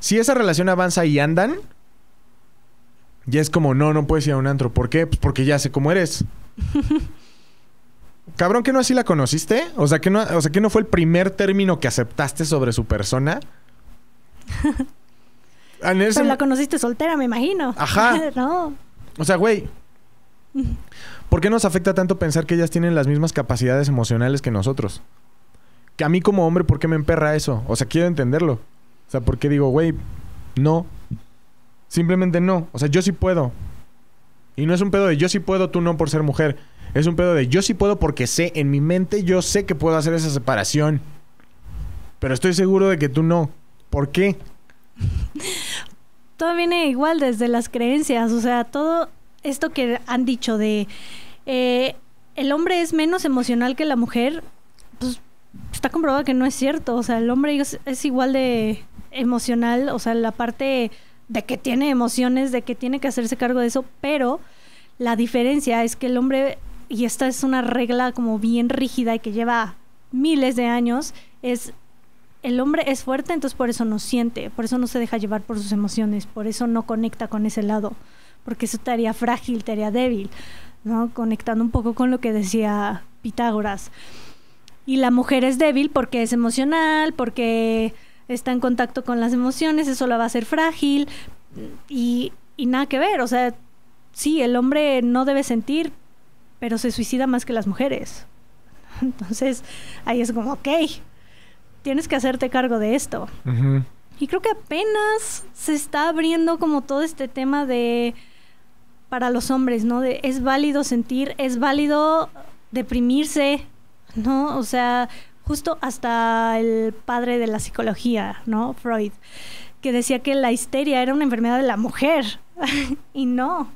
Si esa relación avanza y andan, ya es como, no, no puedes ir a un antro. ¿Por qué? Pues porque ya sé cómo eres. (laughs) Cabrón, que no así la conociste. O sea, que no, sea, que no fue el primer término que aceptaste sobre su persona. (laughs) la conociste soltera, me imagino. Ajá. (laughs) no. O sea, güey. ¿Por qué nos afecta tanto pensar que ellas tienen las mismas capacidades emocionales que nosotros? Que a mí como hombre, ¿por qué me emperra eso? O sea, quiero entenderlo. O sea, ¿por qué digo, güey, no? Simplemente no. O sea, yo sí puedo. Y no es un pedo de yo sí puedo, tú no por ser mujer. Es un pedo de yo sí puedo porque sé, en mi mente yo sé que puedo hacer esa separación. Pero estoy seguro de que tú no. ¿Por qué? (laughs) todo viene igual desde las creencias, o sea, todo esto que han dicho de eh, el hombre es menos emocional que la mujer, pues está comprobado que no es cierto. O sea, el hombre es, es igual de emocional, o sea, la parte de que tiene emociones, de que tiene que hacerse cargo de eso, pero la diferencia es que el hombre, y esta es una regla como bien rígida y que lleva miles de años, es el hombre es fuerte, entonces por eso no siente, por eso no se deja llevar por sus emociones, por eso no conecta con ese lado porque eso te haría frágil, te haría débil, ¿no? Conectando un poco con lo que decía Pitágoras. Y la mujer es débil porque es emocional, porque está en contacto con las emociones, eso la va a hacer frágil y, nada que ver. O sea, sí, el hombre no debe sentir, pero se suicida más que las mujeres. (laughs) Entonces, ahí es como, ok, tienes que hacerte cargo de esto. Y creo que apenas se está abriendo como todo este tema de para los hombres, ¿no? es válido sentir, es válido deprimirse, ¿no? O sea, justo hasta el padre de la psicología, ¿no? Freud, que decía que la histeria era una enfermedad de la mujer. (laughs) y no,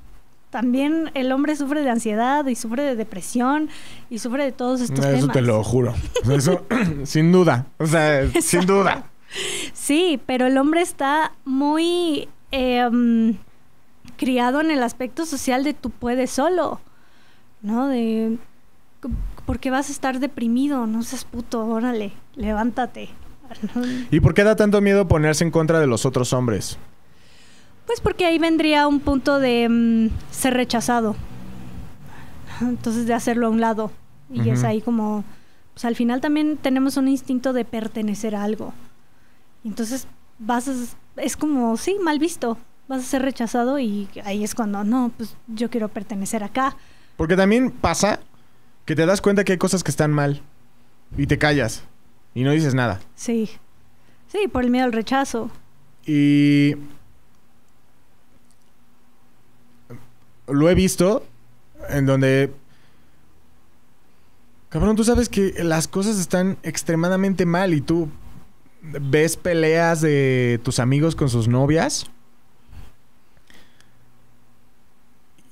también el hombre sufre de ansiedad y sufre de depresión y sufre de todos estos Eso te lo juro. (coughs) sin duda. O sea, sin duda. (laughs) Sí, pero el hombre está muy eh, mm, criado en el aspecto social de tú puedes solo, ¿no? De porque vas a estar deprimido, no seas puto, órale, levántate. ¿Y por qué da tanto miedo ponerse en contra de los otros hombres? Pues porque ahí vendría un punto de mm, ser rechazado. Entonces de hacerlo a un lado. Y es ahí como, pues al final también tenemos un instinto de pertenecer a algo. Entonces vas, a, es como, sí, mal visto vas a ser rechazado y ahí es cuando, no, pues yo quiero pertenecer acá. Porque también pasa que te das cuenta que hay cosas que están mal y te callas y no dices nada. Sí. Sí, por el miedo al rechazo. Y lo he visto en donde... Cabrón, tú sabes que las cosas están extremadamente mal y tú ves peleas de tus amigos con sus novias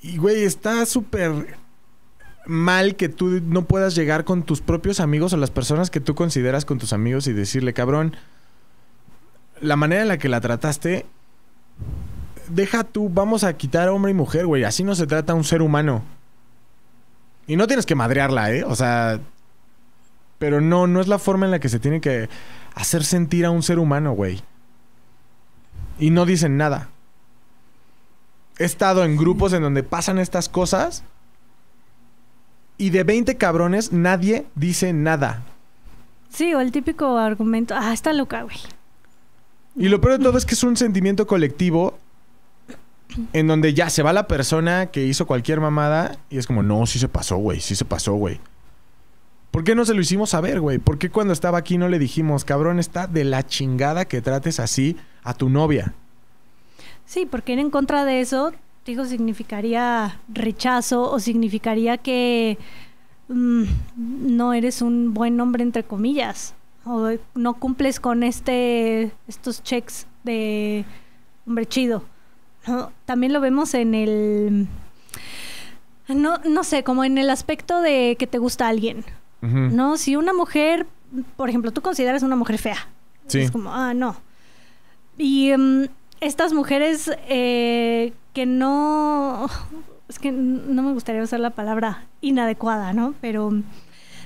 Y, güey, está súper mal que tú no puedas llegar con tus propios amigos o las personas que tú consideras con tus amigos y decirle, cabrón, la manera en la que la trataste, deja tú, vamos a quitar hombre y mujer, güey, así no se trata un ser humano. Y no tienes que madrearla, ¿eh? O sea, pero no, no es la forma en la que se tiene que hacer sentir a un ser humano, güey. Y no dicen nada he estado en grupos en donde pasan estas cosas y de 20 cabrones nadie dice nada. Sí, o el típico argumento, ah, está loca, güey. Y lo peor de todo es que es un sentimiento colectivo en donde ya se va la persona que hizo cualquier mamada y es como, no, sí se pasó, güey, sí se pasó, güey. ¿Por qué no se lo hicimos saber, güey? ¿Por qué cuando estaba aquí no le dijimos, cabrón, está de la chingada que trates así a tu novia? Sí, porque ir en contra de eso, digo, significaría rechazo o significaría que mm, no eres un buen hombre, entre comillas, o no cumples con este, estos checks de hombre chido. También lo vemos en el... No, no sé, como en el aspecto de que te gusta alguien. No, si una mujer, por ejemplo, tú consideras una mujer fea. Es como, ah, no. Y mm, estas mujeres eh, que no, es que no me gustaría usar la palabra inadecuada, ¿no? Pero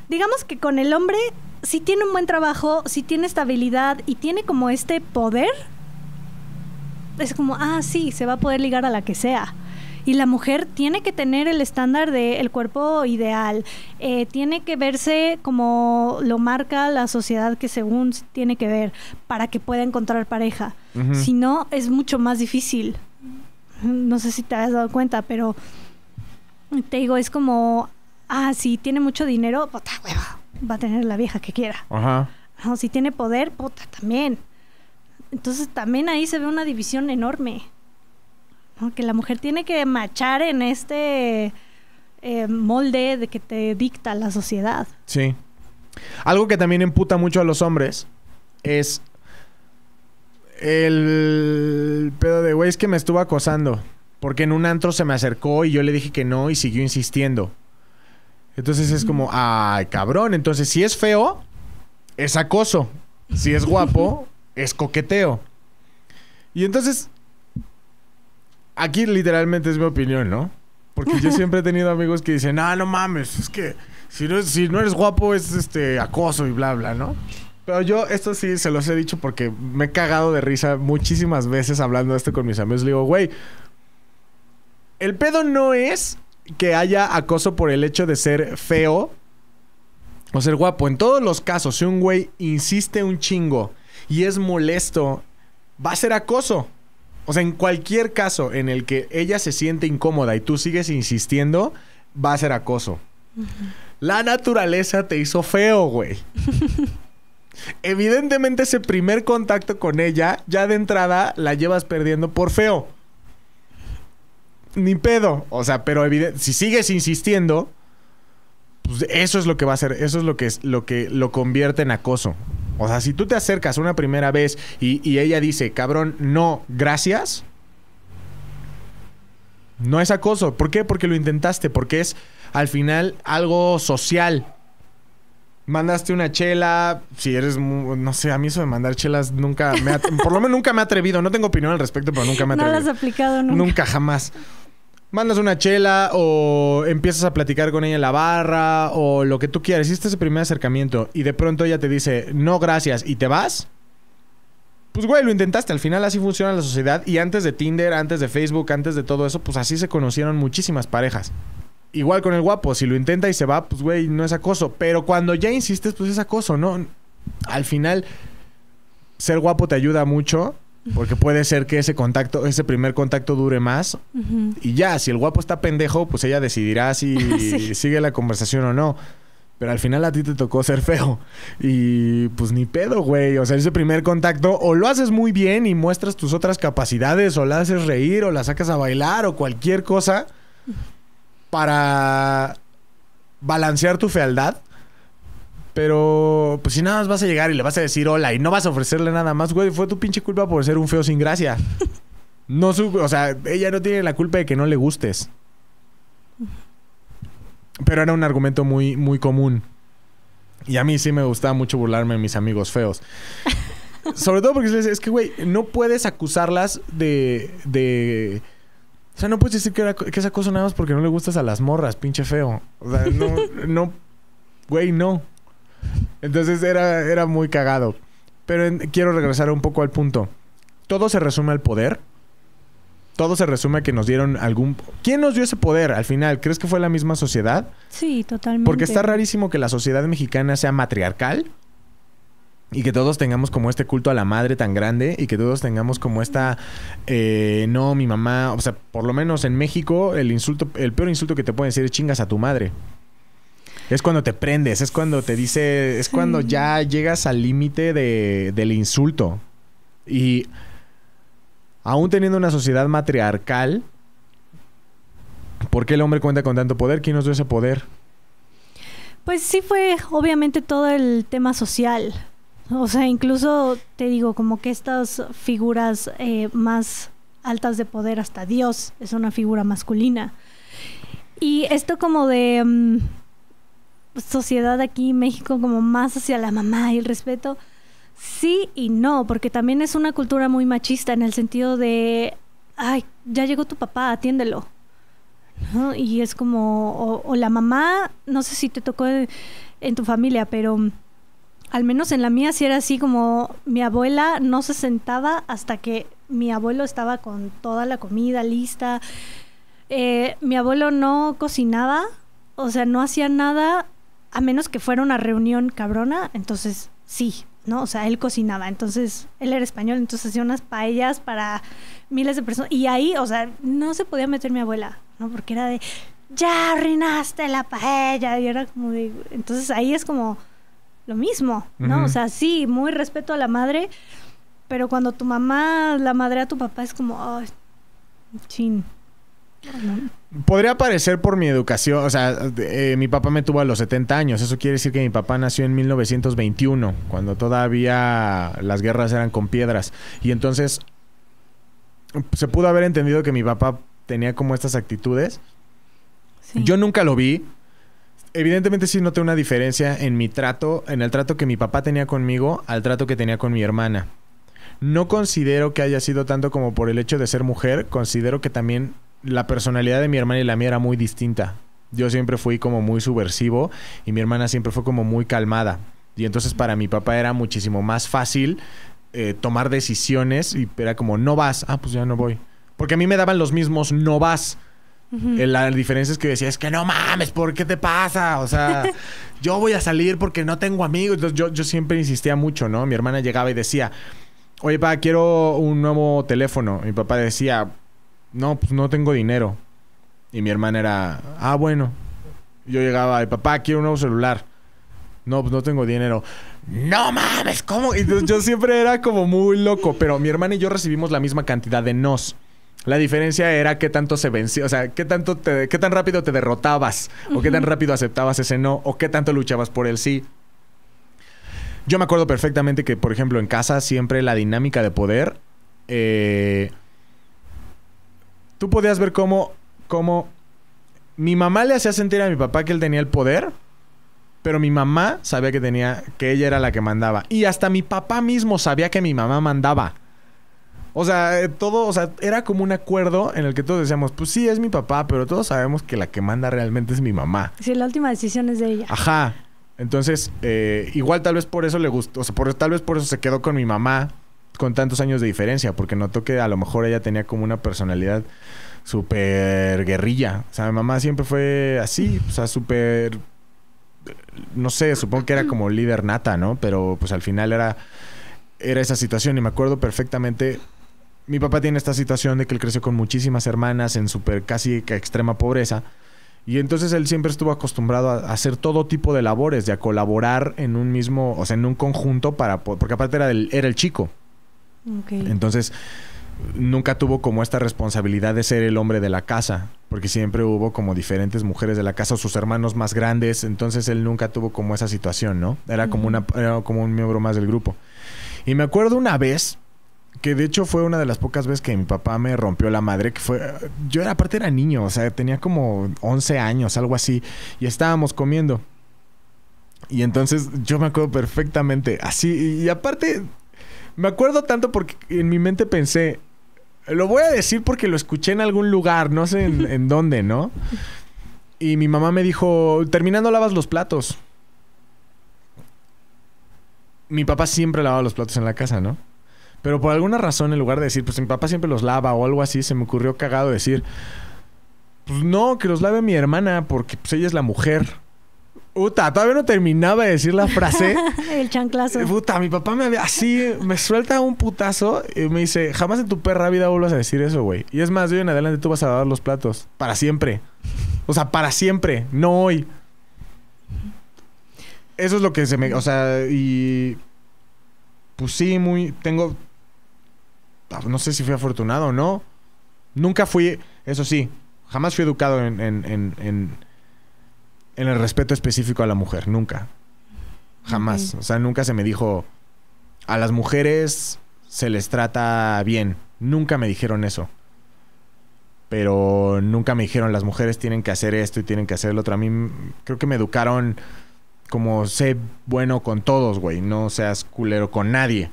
digamos que con el hombre, si tiene un buen trabajo, si tiene estabilidad y tiene como este poder, es como, ah, sí, se va a poder ligar a la que sea. Y la mujer tiene que tener el estándar del cuerpo ideal, eh, tiene que verse como lo marca la sociedad que según tiene que ver para que pueda encontrar pareja. Si no, es mucho más difícil. No sé si te has dado cuenta, pero te digo, es como, ah, si tiene mucho dinero, puta hueva, va a tener la vieja que quiera. si tiene poder, puta, también. Entonces también ahí se ve una división enorme que la mujer tiene que machar en este eh, molde de que te dicta la sociedad. Sí. Algo que también imputa mucho a los hombres es el pedo de, güey, es que me estuvo acosando. Porque en un antro se me acercó y yo le dije que no y siguió insistiendo. Entonces es como, ay, cabrón. Entonces, si es feo, es acoso. Si es guapo, (laughs) es coqueteo. Y entonces, aquí literalmente es mi opinión, ¿no? Porque yo (laughs) siempre he tenido amigos que dicen, ah, no mames, es que si no, eres guapo es este acoso y bla, bla, ¿no? Pero yo esto sí se los he dicho porque me he cagado de risa muchísimas veces hablando de esto con mis amigos. Le digo, güey, el pedo no es que haya acoso por el hecho de ser feo o ser guapo. En todos los casos, si un güey insiste un chingo y es molesto, va a ser acoso. O sea, en cualquier caso en el que ella se siente incómoda y tú sigues insistiendo, va a ser acoso. La naturaleza te hizo feo, güey. (laughs) Evidentemente ese primer contacto con ella, ya de entrada la llevas perdiendo por feo. Ni pedo. O sea, pero si sigues insistiendo, pues eso es lo que va a ser eso es lo que es lo que lo convierte en acoso. O sea, si tú te acercas una primera vez y, ella dice, cabrón, no, gracias, no es acoso. ¿Por qué? Porque lo intentaste, porque es al final algo social. Mandaste una chela, si eres, no sé, a mí eso de mandar chelas nunca, me por lo menos nunca me he atrevido, no tengo opinión al respecto, pero nunca me he atrevido. has aplicado nunca. Nunca, jamás mandas una chela o empiezas a platicar con ella en la barra o lo que tú quieras. Hiciste ese primer acercamiento y de pronto ella te dice, no, gracias, y te vas. Pues güey, lo intentaste, al final así funciona la sociedad y antes de Tinder, antes de Facebook, antes de todo eso, pues así se conocieron muchísimas parejas. Igual con el guapo, si lo intenta y se va, pues güey, no es acoso, pero cuando ya insistes, pues es acoso, ¿no? Al final ser guapo te ayuda mucho porque puede ser que ese contacto, ese primer contacto dure más. Y ya, si el guapo está pendejo, pues ella decidirá si (laughs) sigue la conversación o no. Pero al final a ti te tocó ser feo. Y pues ni pedo, güey. O sea, ese primer contacto o lo haces muy bien y muestras tus otras capacidades, o la haces reír, o la sacas a bailar, o cualquier cosa para balancear tu fealdad pero, pues si nada más vas a llegar y le vas a decir hola y no vas a ofrecerle nada más, güey, fue tu pinche culpa por ser un feo sin gracia. (laughs) No su, o sea, ella no tiene la culpa de que no le gustes. Pero era un argumento muy, muy común. Y a mí sí me gustaba mucho burlarme de mis amigos feos. (laughs) Sobre todo porque es que, güey, no puedes acusarlas de, de... O sea, no puedes decir que, era, que es acoso nada más porque no le gustas a las morras, pinche feo. O sea, no... no güey, no. Entonces era, era muy cagado. Pero quiero regresar un poco al punto. Todo se resume al poder. Todo se resume a que nos dieron algún... ¿Quién nos dio ese poder al final? ¿Crees que fue la misma sociedad? Sí, totalmente. Porque está rarísimo que la sociedad mexicana sea matriarcal y que todos tengamos como este culto a la madre tan grande y que todos tengamos como esta eh, no mi mamá o sea por lo menos en México el insulto el peor insulto que te pueden decir es chingas a tu madre es cuando te prendes, es cuando te dice, es cuando ya llegas al límite del insulto. Y aún teniendo una sociedad matriarcal, ¿por qué el hombre cuenta con tanto poder? ¿Quién nos dio ese poder? Pues sí fue obviamente todo el tema social. O sea, incluso te digo, como que estas figuras eh, más altas de poder, hasta Dios es una figura masculina. Y esto como de... Mm, sociedad aquí en México como más hacia la mamá y el respeto. Sí y no, porque también es una cultura muy machista en el sentido de, ay, ya llegó tu papá, atiéndelo. Y es como, o, la mamá, no sé si te tocó en, tu familia, pero al menos en la mía sí era así como mi abuela no se sentaba hasta que mi abuelo estaba con toda la comida lista. Eh, mi abuelo no cocinaba, o sea, no hacía nada a menos que fuera una reunión cabrona, entonces sí, ¿no? O sea, él cocinaba, entonces él era español, entonces hacía unas paellas para miles de personas. Y ahí, o sea, no se podía meter mi abuela, ¿no? Porque era de, ya arruinaste la paella. Y era como de, entonces ahí es como lo mismo, ¿no? O sea, sí, muy respeto a la madre, pero cuando tu mamá la madre a tu papá es como, chin. Podría parecer por mi educación, o sea, eh, mi papá me tuvo a los 70 años, eso quiere decir que mi papá nació en 1921, cuando todavía las guerras eran con piedras, y entonces se pudo haber entendido que mi papá tenía como estas actitudes. Yo nunca lo vi. Evidentemente sí noté una diferencia en mi trato, en el trato que mi papá tenía conmigo al trato que tenía con mi hermana. No considero que haya sido tanto como por el hecho de ser mujer, considero que también la personalidad de mi hermana y la mía era muy distinta. Yo siempre fui como muy subversivo y mi hermana siempre fue como muy calmada. Y entonces para mi papá era muchísimo más fácil eh, tomar decisiones y era como, no vas, ah, pues ya no voy. Porque a mí me daban los mismos, no vas. Eh, la diferencia es que decía, es que no mames, ¿por qué te pasa? O sea, (laughs) yo voy a salir porque no tengo amigos. yo, yo siempre insistía mucho, ¿no? Mi hermana llegaba y decía, oye, papá, quiero un nuevo teléfono. Mi papá decía, no, pues no tengo dinero. Y mi hermana era, ah, bueno. Yo llegaba, papá, quiero un nuevo celular. No, pues no tengo dinero. No mames, ¿cómo? Y yo siempre era como muy loco, pero mi hermana y yo recibimos la misma cantidad de nos. La diferencia era qué tanto se venció, o sea, qué tanto qué tan rápido te derrotabas, o qué tan rápido aceptabas ese no, o qué tanto luchabas por el sí. Yo me acuerdo perfectamente que, por ejemplo, en casa siempre la dinámica de poder eh, tú podías ver cómo, cómo mi mamá le hacía sentir a mi papá que él tenía el poder, pero mi mamá sabía que tenía que ella era la que mandaba y hasta mi papá mismo sabía que mi mamá mandaba. O sea, eh, todo, o sea, era como un acuerdo en el que todos decíamos, pues sí, es mi papá, pero todos sabemos que la que manda realmente es mi mamá. Sí, la última decisión es de ella. Ajá. Entonces, eh, igual tal vez por eso le gustó, o sea, tal vez por eso se quedó con mi mamá, con tantos años de diferencia, porque notó que a lo mejor ella tenía como una personalidad súper guerrilla. O sea, mi mamá siempre fue así, o sea, súper... No sé, supongo que era como líder nata, ¿no? Pero pues al final era, era esa situación y me acuerdo perfectamente mi papá tiene esta situación de que él creció con muchísimas hermanas en super casi extrema pobreza. Y entonces él siempre estuvo acostumbrado a hacer todo tipo de labores, de a colaborar en un mismo, o sea, en un conjunto para porque aparte era el, era el chico. Entonces, nunca tuvo como esta responsabilidad de ser el hombre de la casa, porque siempre hubo como diferentes mujeres de la casa, sus hermanos más grandes, entonces él nunca tuvo como esa situación, ¿no? Era como, una, como un miembro más del grupo. Y me acuerdo una vez, que de hecho fue una de las pocas veces que mi papá me rompió la madre, que fue, yo era, aparte era niño, o sea, tenía como 11 años, algo así, y estábamos comiendo. Y entonces yo me acuerdo perfectamente, así, y aparte me acuerdo tanto porque en mi mente pensé, lo voy a decir porque lo escuché en algún lugar, no sé (laughs) en, dónde, ¿no? Y mi mamá me dijo, terminando lavas los platos. Mi papá siempre lavaba los platos en la casa, ¿no? Pero por alguna razón, en lugar de decir, pues mi papá siempre los lava o algo así, se me ocurrió cagado decir, pues no, que los lave mi hermana porque pues, ella es la mujer. Puta, todavía no terminaba de decir la frase. (laughs) el chanclazo. Eh, puta, mi papá me había así, me suelta un putazo y me dice, jamás en tu perra vida vuelvas a decir eso, güey. Y es más, de en adelante tú vas a lavar los platos. Para siempre. O sea, para siempre, no hoy. Eso es lo que se me... O sea, y... Pues sí, muy... Tengo... Ah, no sé si fui afortunado o no. Nunca fui... Eso sí, jamás fui educado en en el respeto específico a la mujer, nunca. Jamás. O sea, nunca se me dijo, a las mujeres se les trata bien. Nunca me dijeron eso. Pero nunca me dijeron, las mujeres tienen que hacer esto y tienen que hacer lo otro. A mí creo que me educaron como, sé bueno con todos, güey. No seas culero con nadie.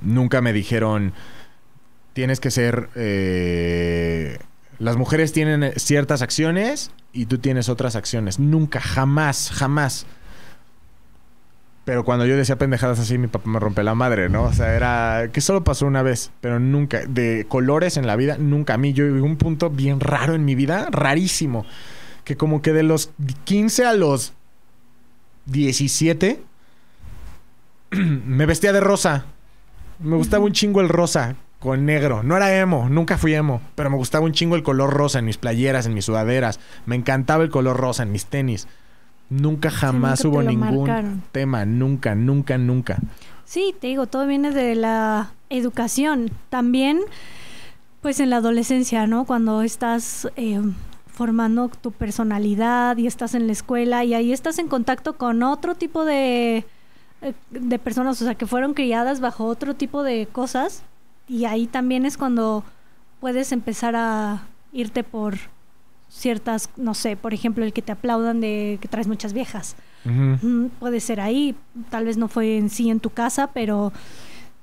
Nunca me dijeron, tienes que ser... Eh, las mujeres tienen ciertas acciones y tú tienes otras acciones. Nunca, jamás, jamás. Pero cuando yo decía pendejadas así, mi papá me rompe la madre, ¿no? O sea, era que solo pasó una vez, pero nunca. De colores en la vida, nunca a mí. Yo viví un punto bien raro en mi vida, rarísimo. Que como que de los 15 a los 17, (clears throat) me vestía de rosa. Me gustaba un chingo el rosa con negro. No era emo, nunca fui emo, pero me gustaba un chingo el color rosa en mis playeras, en mis sudaderas. Me encantaba el color rosa en mis tenis. Nunca jamás hubo ningún tema, nunca, nunca, nunca. Sí, te digo, todo viene de la educación. También, pues en la adolescencia, ¿no? Cuando estás eh, formando tu personalidad y estás en la escuela y ahí estás en contacto con otro tipo de, eh, de personas, o sea, que fueron criadas bajo otro tipo de cosas y ahí también es cuando puedes empezar a irte por ciertas, no sé, por ejemplo, el que te aplaudan de que traes muchas viejas. Puede ser ahí, tal vez no fue en sí en tu casa, pero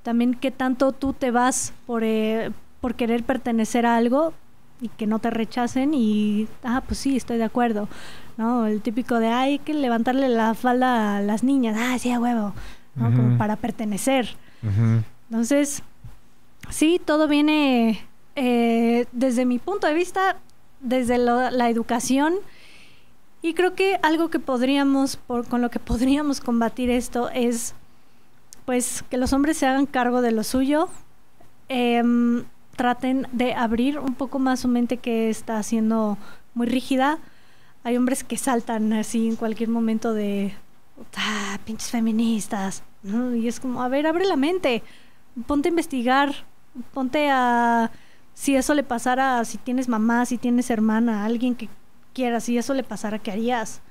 también qué tanto tú te vas por, eh, por querer pertenecer a algo y que no te rechacen y, ah, pues sí, estoy de acuerdo, ¿no? El típico de, hay que levantarle la falda a las niñas, ah, sí, a huevo, ¿no? Como para pertenecer. Entonces, Sí, todo viene eh, desde mi punto de vista, desde la educación. Y creo que algo que podríamos, con lo que podríamos combatir esto es, pues, que los hombres se hagan cargo de lo suyo, em, traten de abrir un poco más su mente que está siendo muy rígida. Hay hombres que saltan así en cualquier momento de, ah, pinches feministas, Y es como, a ver, abre la mente, ponte a investigar, ponte a si eso le pasara, si tienes mamá, si tienes hermana, alguien que quieras, si eso le pasara, ¿qué harías?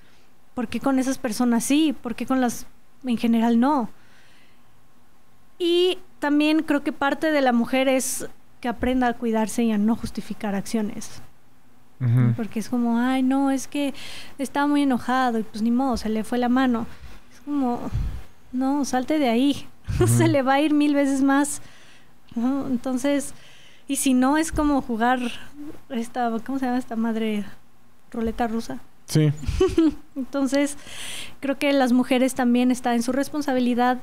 ¿Por qué con esas personas sí? ¿Por qué con las en general no? Y también creo que parte de la mujer es que aprenda a cuidarse y a no justificar acciones. Porque es como, ay, no, es que estaba muy enojado y pues ni modo, se le fue la mano. Es como, no, salte de ahí. (laughs) se le va a ir mil veces más entonces, y si no, es como jugar esta, ¿cómo se llama esta madre? roleta rusa. Sí. (laughs) Entonces, creo que las mujeres también está en su responsabilidad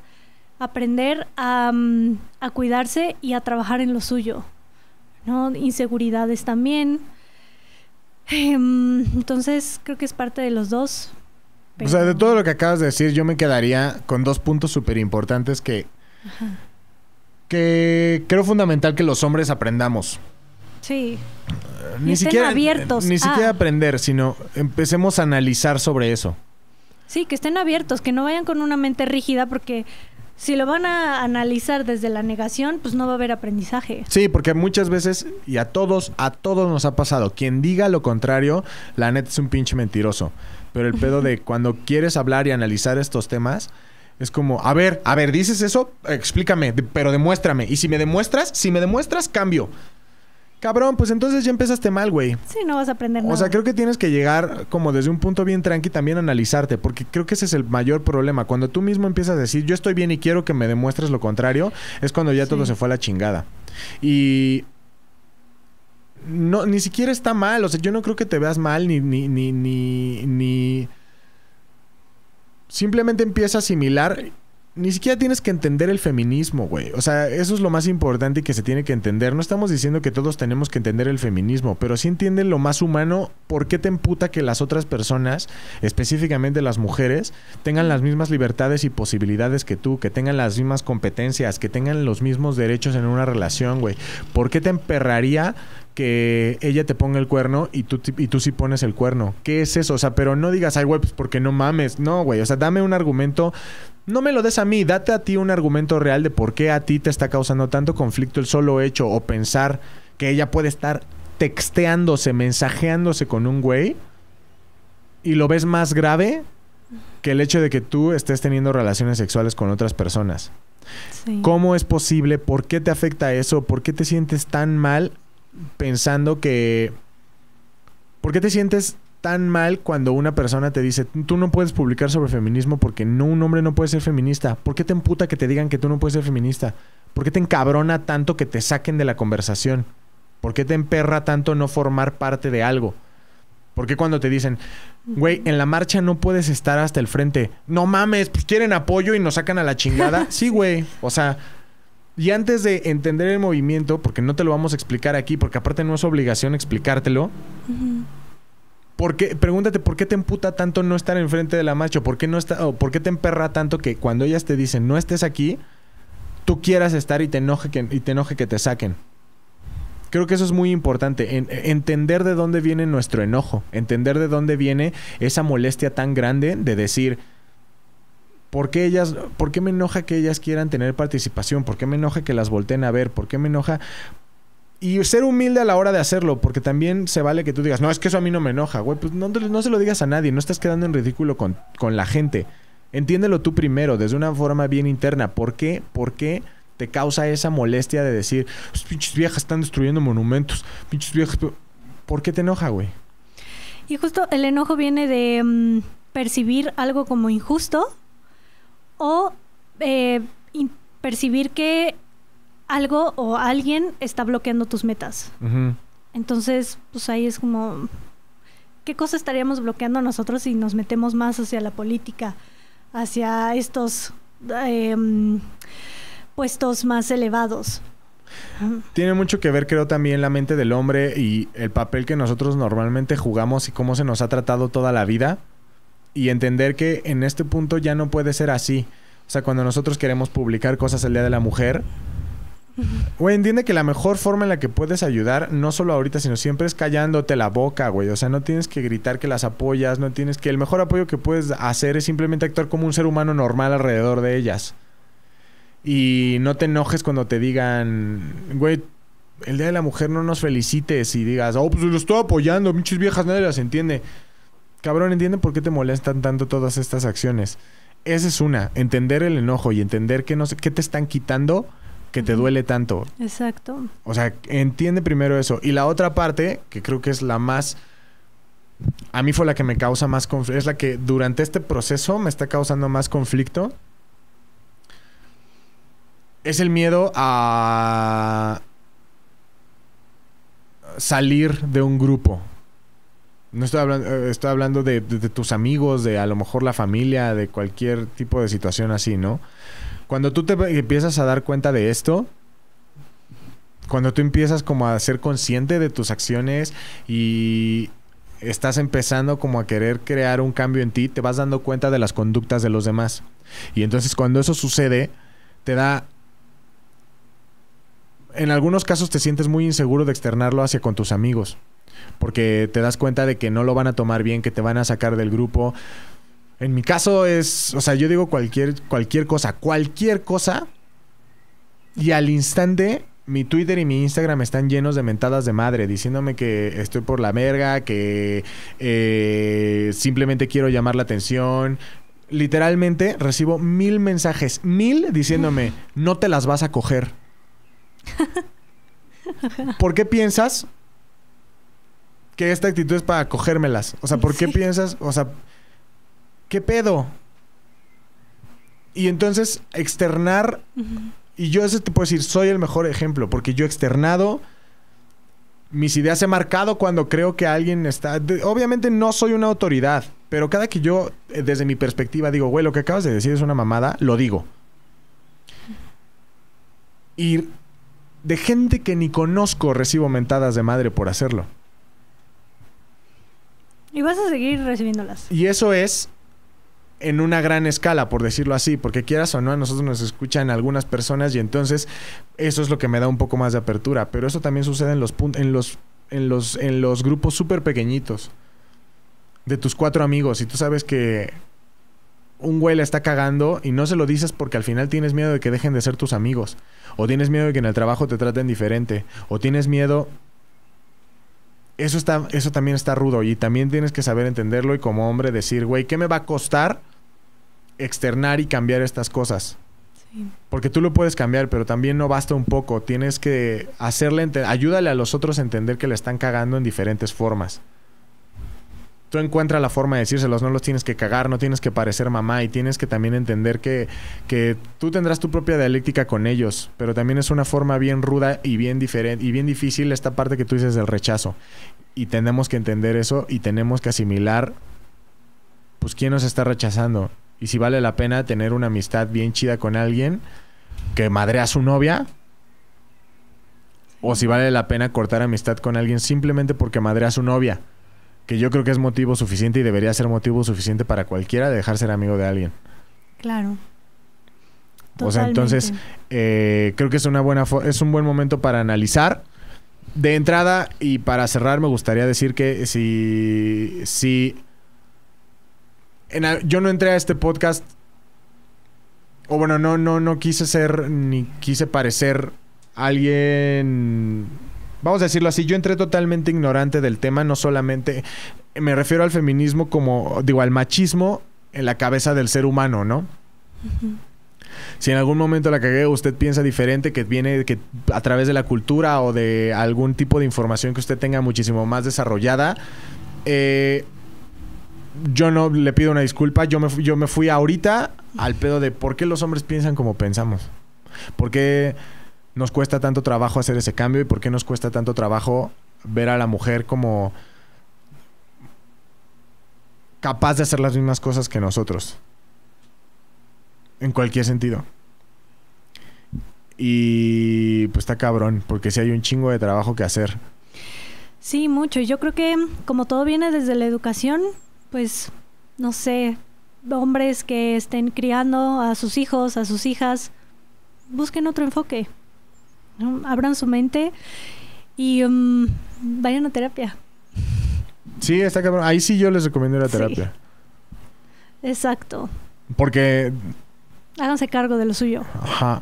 aprender a, mm, cuidarse y a trabajar en lo suyo, ¿no? Inseguridades también. Em, entonces, creo que es parte de los dos. O sea, de todo lo que acabas de decir, yo me quedaría con dos puntos súper importantes que que creo fundamental que los hombres aprendamos. Sí. Eh, ni estén siquiera abiertos. Ni siquiera aprender, sino empecemos a analizar sobre eso. Sí, que estén abiertos, que no vayan con una mente rígida porque si lo van a analizar desde la negación, pues no va a haber aprendizaje. Sí, porque muchas veces, y a todos, a todos nos ha pasado, quien diga lo contrario, la neta es un pinche mentiroso. Pero el pedo de cuando quieres hablar y analizar estos temas, es como, a ver, a ver, dices eso, explícame, pero demuéstrame. Y si me demuestras, si me demuestras, cambio. Cabrón, pues entonces ya empezaste mal, güey. Sí, no vas a aprender nada. O sea, creo que tienes que llegar como desde un punto bien tranqui también analizarte, porque creo que ese es el mayor problema. Cuando tú mismo empiezas a decir, yo estoy bien y quiero que me demuestres lo contrario, es cuando ya todo se fue a la chingada. Y no, ni siquiera está mal. O sea, yo no creo que te veas mal ni, ni, ni, ni, ni simplemente empieza a asimilar ni siquiera tienes que entender el feminismo, güey. O sea, eso es lo más importante y que se tiene que entender. No estamos diciendo que todos tenemos que entender el feminismo, pero sí entienden lo más humano. ¿Por qué te emputa que las otras personas, específicamente las mujeres, tengan las mismas libertades y posibilidades que tú, que tengan las mismas competencias, que tengan los mismos derechos en una relación, güey? ¿Por qué te emperraría que ella te ponga el cuerno y tú, y tú sí pones el cuerno? ¿Qué es eso? O sea, pero no digas, ay, güey, pues porque no mames. No, güey. O sea, dame un argumento no me lo des a mí, date a ti un argumento real de por qué a ti te está causando tanto conflicto el solo hecho o pensar que ella puede estar texteándose, mensajeándose con un güey y lo ves más grave que el hecho de que tú estés teniendo relaciones sexuales con otras personas. ¿Cómo es posible? ¿Por qué te afecta eso? ¿Por qué te sientes tan mal pensando que... ¿Por qué te sientes tan mal cuando una persona te dice, tú no puedes publicar sobre feminismo porque no, un hombre no puede ser feminista? ¿Por qué te emputa que te digan que tú no puedes ser feminista? ¿Por qué te encabrona tanto que te saquen de la conversación? ¿Por qué te emperra tanto no formar parte de algo? ¿Por qué cuando te dicen, güey, en la marcha no puedes estar hasta el frente? No mames, pues quieren apoyo y nos sacan a la chingada. (laughs) sí, güey. O sea, y antes de entender el movimiento, porque no te lo vamos a explicar aquí, porque aparte no es obligación explicártelo, pregúntate por qué te emputa tanto no estar enfrente de la macho, por qué no está, por qué te emperra tanto que cuando ellas te dicen no estés aquí, tú quieras estar y te enoje que, y te, enoje que te saquen. Creo que eso es muy importante, entender de dónde viene nuestro enojo, entender de dónde viene esa molestia tan grande de decir, ¿por qué, ellas, ¿por qué me enoja que ellas quieran tener participación? ¿Por qué me enoja que las volteen a ver? ¿Por qué me enoja? Y ser humilde a la hora de hacerlo, porque también se vale que tú digas, no, es que eso a mí no me enoja, güey. Pues no, se lo digas a nadie, no estás quedando en ridículo con, la gente. Entiéndelo tú primero, desde una forma bien interna. ¿Por qué? ¿Por qué te causa esa molestia de decir, pues, pinches viejas están destruyendo monumentos, pinches viejas... ¿Por qué te enoja, güey? Y justo el enojo viene de mm, percibir algo como injusto o eh, percibir que algo o alguien está bloqueando tus metas. Entonces, pues ahí es como, ¿qué cosa estaríamos bloqueando nosotros si nos metemos más hacia la política, hacia estos em, puestos más elevados? Tiene mucho que ver, creo, también la mente del hombre y el papel que nosotros normalmente jugamos y cómo se nos ha tratado toda la vida. Y entender que en este punto ya no puede ser así. O sea, cuando nosotros queremos publicar cosas el Día de la Mujer, Güey, entiende que la mejor forma en la que puedes ayudar, no solo ahorita, sino siempre es callándote la boca, güey. O sea, no tienes que gritar que las apoyas, no tienes que... El mejor apoyo que puedes hacer es simplemente actuar como un ser humano normal alrededor de ellas. Y no te enojes cuando te digan, güey, el Día de la Mujer no nos felicites y digas, oh, pues lo estoy apoyando, muchas viejas nadie las entiende. Cabrón, entiende por qué te molestan tanto todas estas acciones. Esa es una, entender el enojo y entender que no, sé qué te están quitando que te duele tanto. Exacto. O sea, entiende primero eso. Y la otra parte, que creo que es la más... A mí fue la que me causa más conflicto, es la que durante este proceso me está causando más conflicto. Es el miedo a salir de un grupo. No estoy hablando, eh, estoy hablando de, tus amigos, de a lo mejor la familia, de cualquier tipo de situación así, ¿no? Cuando tú te empiezas a dar cuenta de esto, cuando tú empiezas como a ser consciente de tus acciones y estás empezando como a querer crear un cambio en ti, te vas dando cuenta de las conductas de los demás. Y entonces cuando eso sucede, te da... En algunos casos te sientes muy inseguro de externarlo hacia con tus amigos, porque te das cuenta de que no lo van a tomar bien, que te van a sacar del grupo, en mi caso es, o sea, yo digo cualquier, cualquier cosa, cualquier cosa. Y al instante, mi Twitter y mi Instagram están llenos de mentadas de madre, diciéndome que estoy por la verga, que eh, simplemente quiero llamar la atención. Literalmente recibo mil mensajes, mil diciéndome, (laughs) no te las vas a coger. ¿Por qué piensas que esta actitud es para cogérmelas? O sea, ¿por qué piensas? O sea, ¿qué pedo? Y entonces externar, y yo ese te puedo decir, soy el mejor ejemplo, porque yo he externado mis ideas, he marcado cuando creo que alguien está... obviamente no soy una autoridad, pero cada que yo, eh, desde mi perspectiva, digo, güey, lo que acabas de decir es una mamada, lo digo. Y de gente que ni conozco recibo mentadas de madre por hacerlo. Y vas a seguir recibiéndolas. Y eso es en una gran escala, por decirlo así, porque quieras o no, a nosotros nos escuchan algunas personas y entonces eso es lo que me da un poco más de apertura, pero eso también sucede en los en los en los en los grupos súper pequeñitos de tus cuatro amigos y tú sabes que un güey le está cagando y no se lo dices porque al final tienes miedo de que dejen de ser tus amigos o tienes miedo de que en el trabajo te traten diferente o tienes miedo eso está eso también está rudo y también tienes que saber entenderlo y como hombre decir, güey, ¿qué me va a costar? externar y cambiar estas cosas. Porque tú lo puedes cambiar, pero también no basta un poco. Tienes que hacerle, ayúdale a los otros a entender que le están cagando en diferentes formas. Tú encuentras la forma de decírselos, no los tienes que cagar, no tienes que parecer mamá y tienes que también entender que, que tú tendrás tu propia dialéctica con ellos, pero también es una forma bien ruda y bien diferente y bien difícil esta parte que tú dices del rechazo. Y tenemos que entender eso y tenemos que asimilar pues quién nos está rechazando y si vale la pena tener una amistad bien chida con alguien que madrea a su novia. O si vale la pena cortar amistad con alguien simplemente porque madrea a su novia. Que yo creo que es motivo suficiente y debería ser motivo suficiente para cualquiera de dejar ser amigo de alguien. Claro. O sea, entonces eh, creo que es, una buena es un buen momento para analizar. De entrada y para cerrar me gustaría decir que si, si yo no entré a este podcast. O bueno, no, no, no quise ser ni quise parecer alguien. Vamos a decirlo así, yo entré totalmente ignorante del tema, no solamente. Me refiero al feminismo como. digo, al machismo en la cabeza del ser humano, ¿no? Si en algún momento la cagué, usted piensa diferente, que viene que a través de la cultura o de algún tipo de información que usted tenga muchísimo más desarrollada, eh, yo no le pido una disculpa. Yo me, yo me fui ahorita al pedo de por qué los hombres piensan como pensamos. ¿Por qué nos cuesta tanto trabajo hacer ese cambio y por qué nos cuesta tanto trabajo ver a la mujer como capaz de hacer las mismas cosas que nosotros? En cualquier sentido. Y pues está cabrón, porque si sí hay un chingo de trabajo que hacer. Sí, mucho. Yo creo que como todo viene desde la educación, pues, no sé, hombres que estén criando a sus hijos, a sus hijas, busquen otro enfoque. Abran su mente y mm, vayan a terapia. Sí, está cabrón. Ahí sí yo les recomiendo la terapia. Exacto. Porque... Háganse cargo de lo suyo. Ajá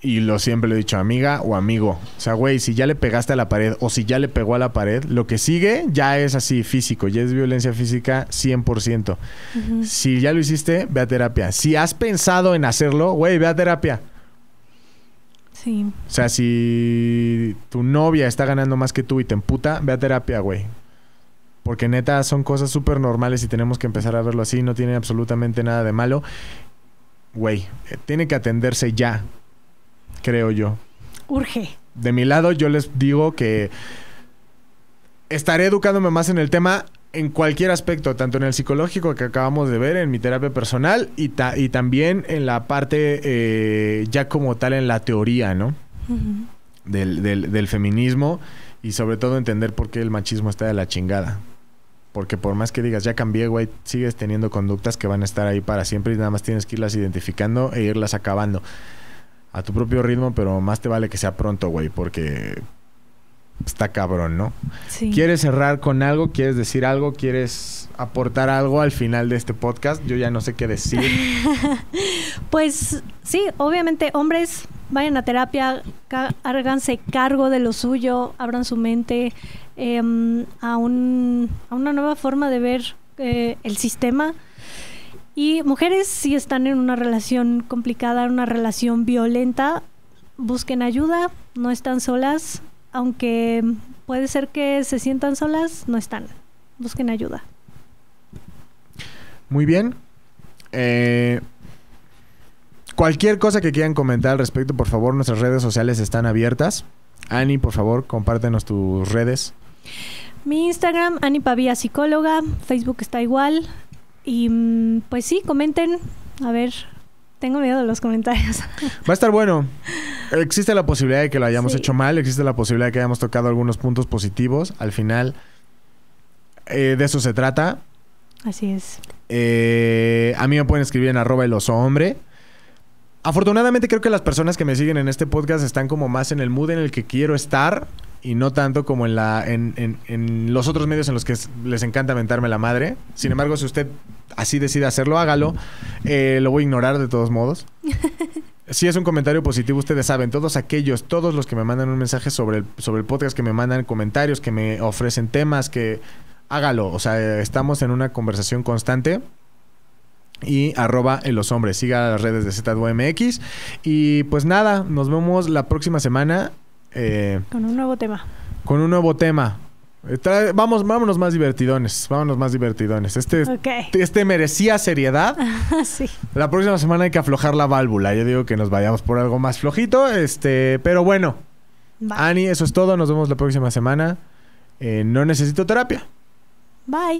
y lo siempre lo he dicho, amiga o amigo. O sea, güey, si ya le pegaste a la pared o si ya le pegó a la pared, lo que sigue ya es así físico, ya es violencia física 100%. Si ya lo hiciste, ve a terapia. Si has pensado en hacerlo, güey, ve a terapia. Sí. O sea, si tu novia está ganando más que tú y te emputa, ve a terapia, güey. Porque neta son cosas súper normales y tenemos que empezar a verlo así, no tiene absolutamente nada de malo. Güey, eh, tiene que atenderse ya creo yo. Urge. De mi lado, yo les digo que estaré educándome más en el tema en cualquier aspecto, tanto en el psicológico que acabamos de ver, en mi terapia personal y, y también en la parte eh, ya como tal en la teoría, ¿no? del, del, del, feminismo y sobre todo entender por qué el machismo está de la chingada. Porque por más que digas, ya cambié, güey, sigues teniendo conductas que van a estar ahí para siempre y nada más tienes que irlas identificando e irlas acabando a tu propio ritmo, pero más te vale que sea pronto, güey, porque está cabrón, ¿no? Sí. ¿Quieres cerrar con algo? ¿Quieres decir algo? ¿Quieres aportar algo al final de este podcast? Yo ya no sé qué decir. (laughs) pues sí, obviamente, hombres, vayan a terapia, háganse cargo de lo suyo, abran su mente em, a, un, una nueva forma de ver eh, el sistema y mujeres, si están en una relación complicada, en una relación violenta, busquen ayuda, no están solas, aunque puede ser que se sientan solas, no están. Busquen ayuda. Muy bien. Eh, cualquier cosa que quieran comentar al respecto, por favor, nuestras redes sociales están abiertas. Ani, por favor, compártenos tus redes. Mi Instagram, Ani Pavía Psicóloga, Facebook está igual, y mm, pues sí, comenten. A ver, tengo miedo de los comentarios. (laughs) Va a estar bueno. Existe la posibilidad de que lo hayamos hecho mal, existe la posibilidad de que hayamos tocado algunos puntos positivos. Al final, eh, de eso se trata. Así es. Eh, a mí me pueden escribir en arroba el oso hombre. Afortunadamente creo que las personas que me siguen en este podcast están como más en el mood en el que quiero estar y no tanto como en, la, en, los otros medios en los que les encanta aventarme la madre. Sin embargo, si usted así decide hacerlo, hágalo. Eh, lo voy a ignorar de todos modos. Si (laughs) es un comentario positivo, ustedes saben, todos aquellos, todos los que me mandan un mensaje sobre el, sobre el podcast, que me mandan comentarios, que me ofrecen temas, que hágalo. O sea, estamos en una conversación constante y arroba en los hombres. Siga las redes de ZWMX. Y pues nada, nos vemos la próxima semana. Eh, con un nuevo tema. Con un nuevo tema. vamos, vámonos más divertidones. Vámonos más divertidones. Este, este merecía seriedad. (laughs) La próxima semana hay que aflojar la válvula. Yo digo que nos vayamos por algo más flojito. Este, pero bueno. Ani, eso es todo. Nos vemos la próxima semana. Eh, no necesito terapia. Bye.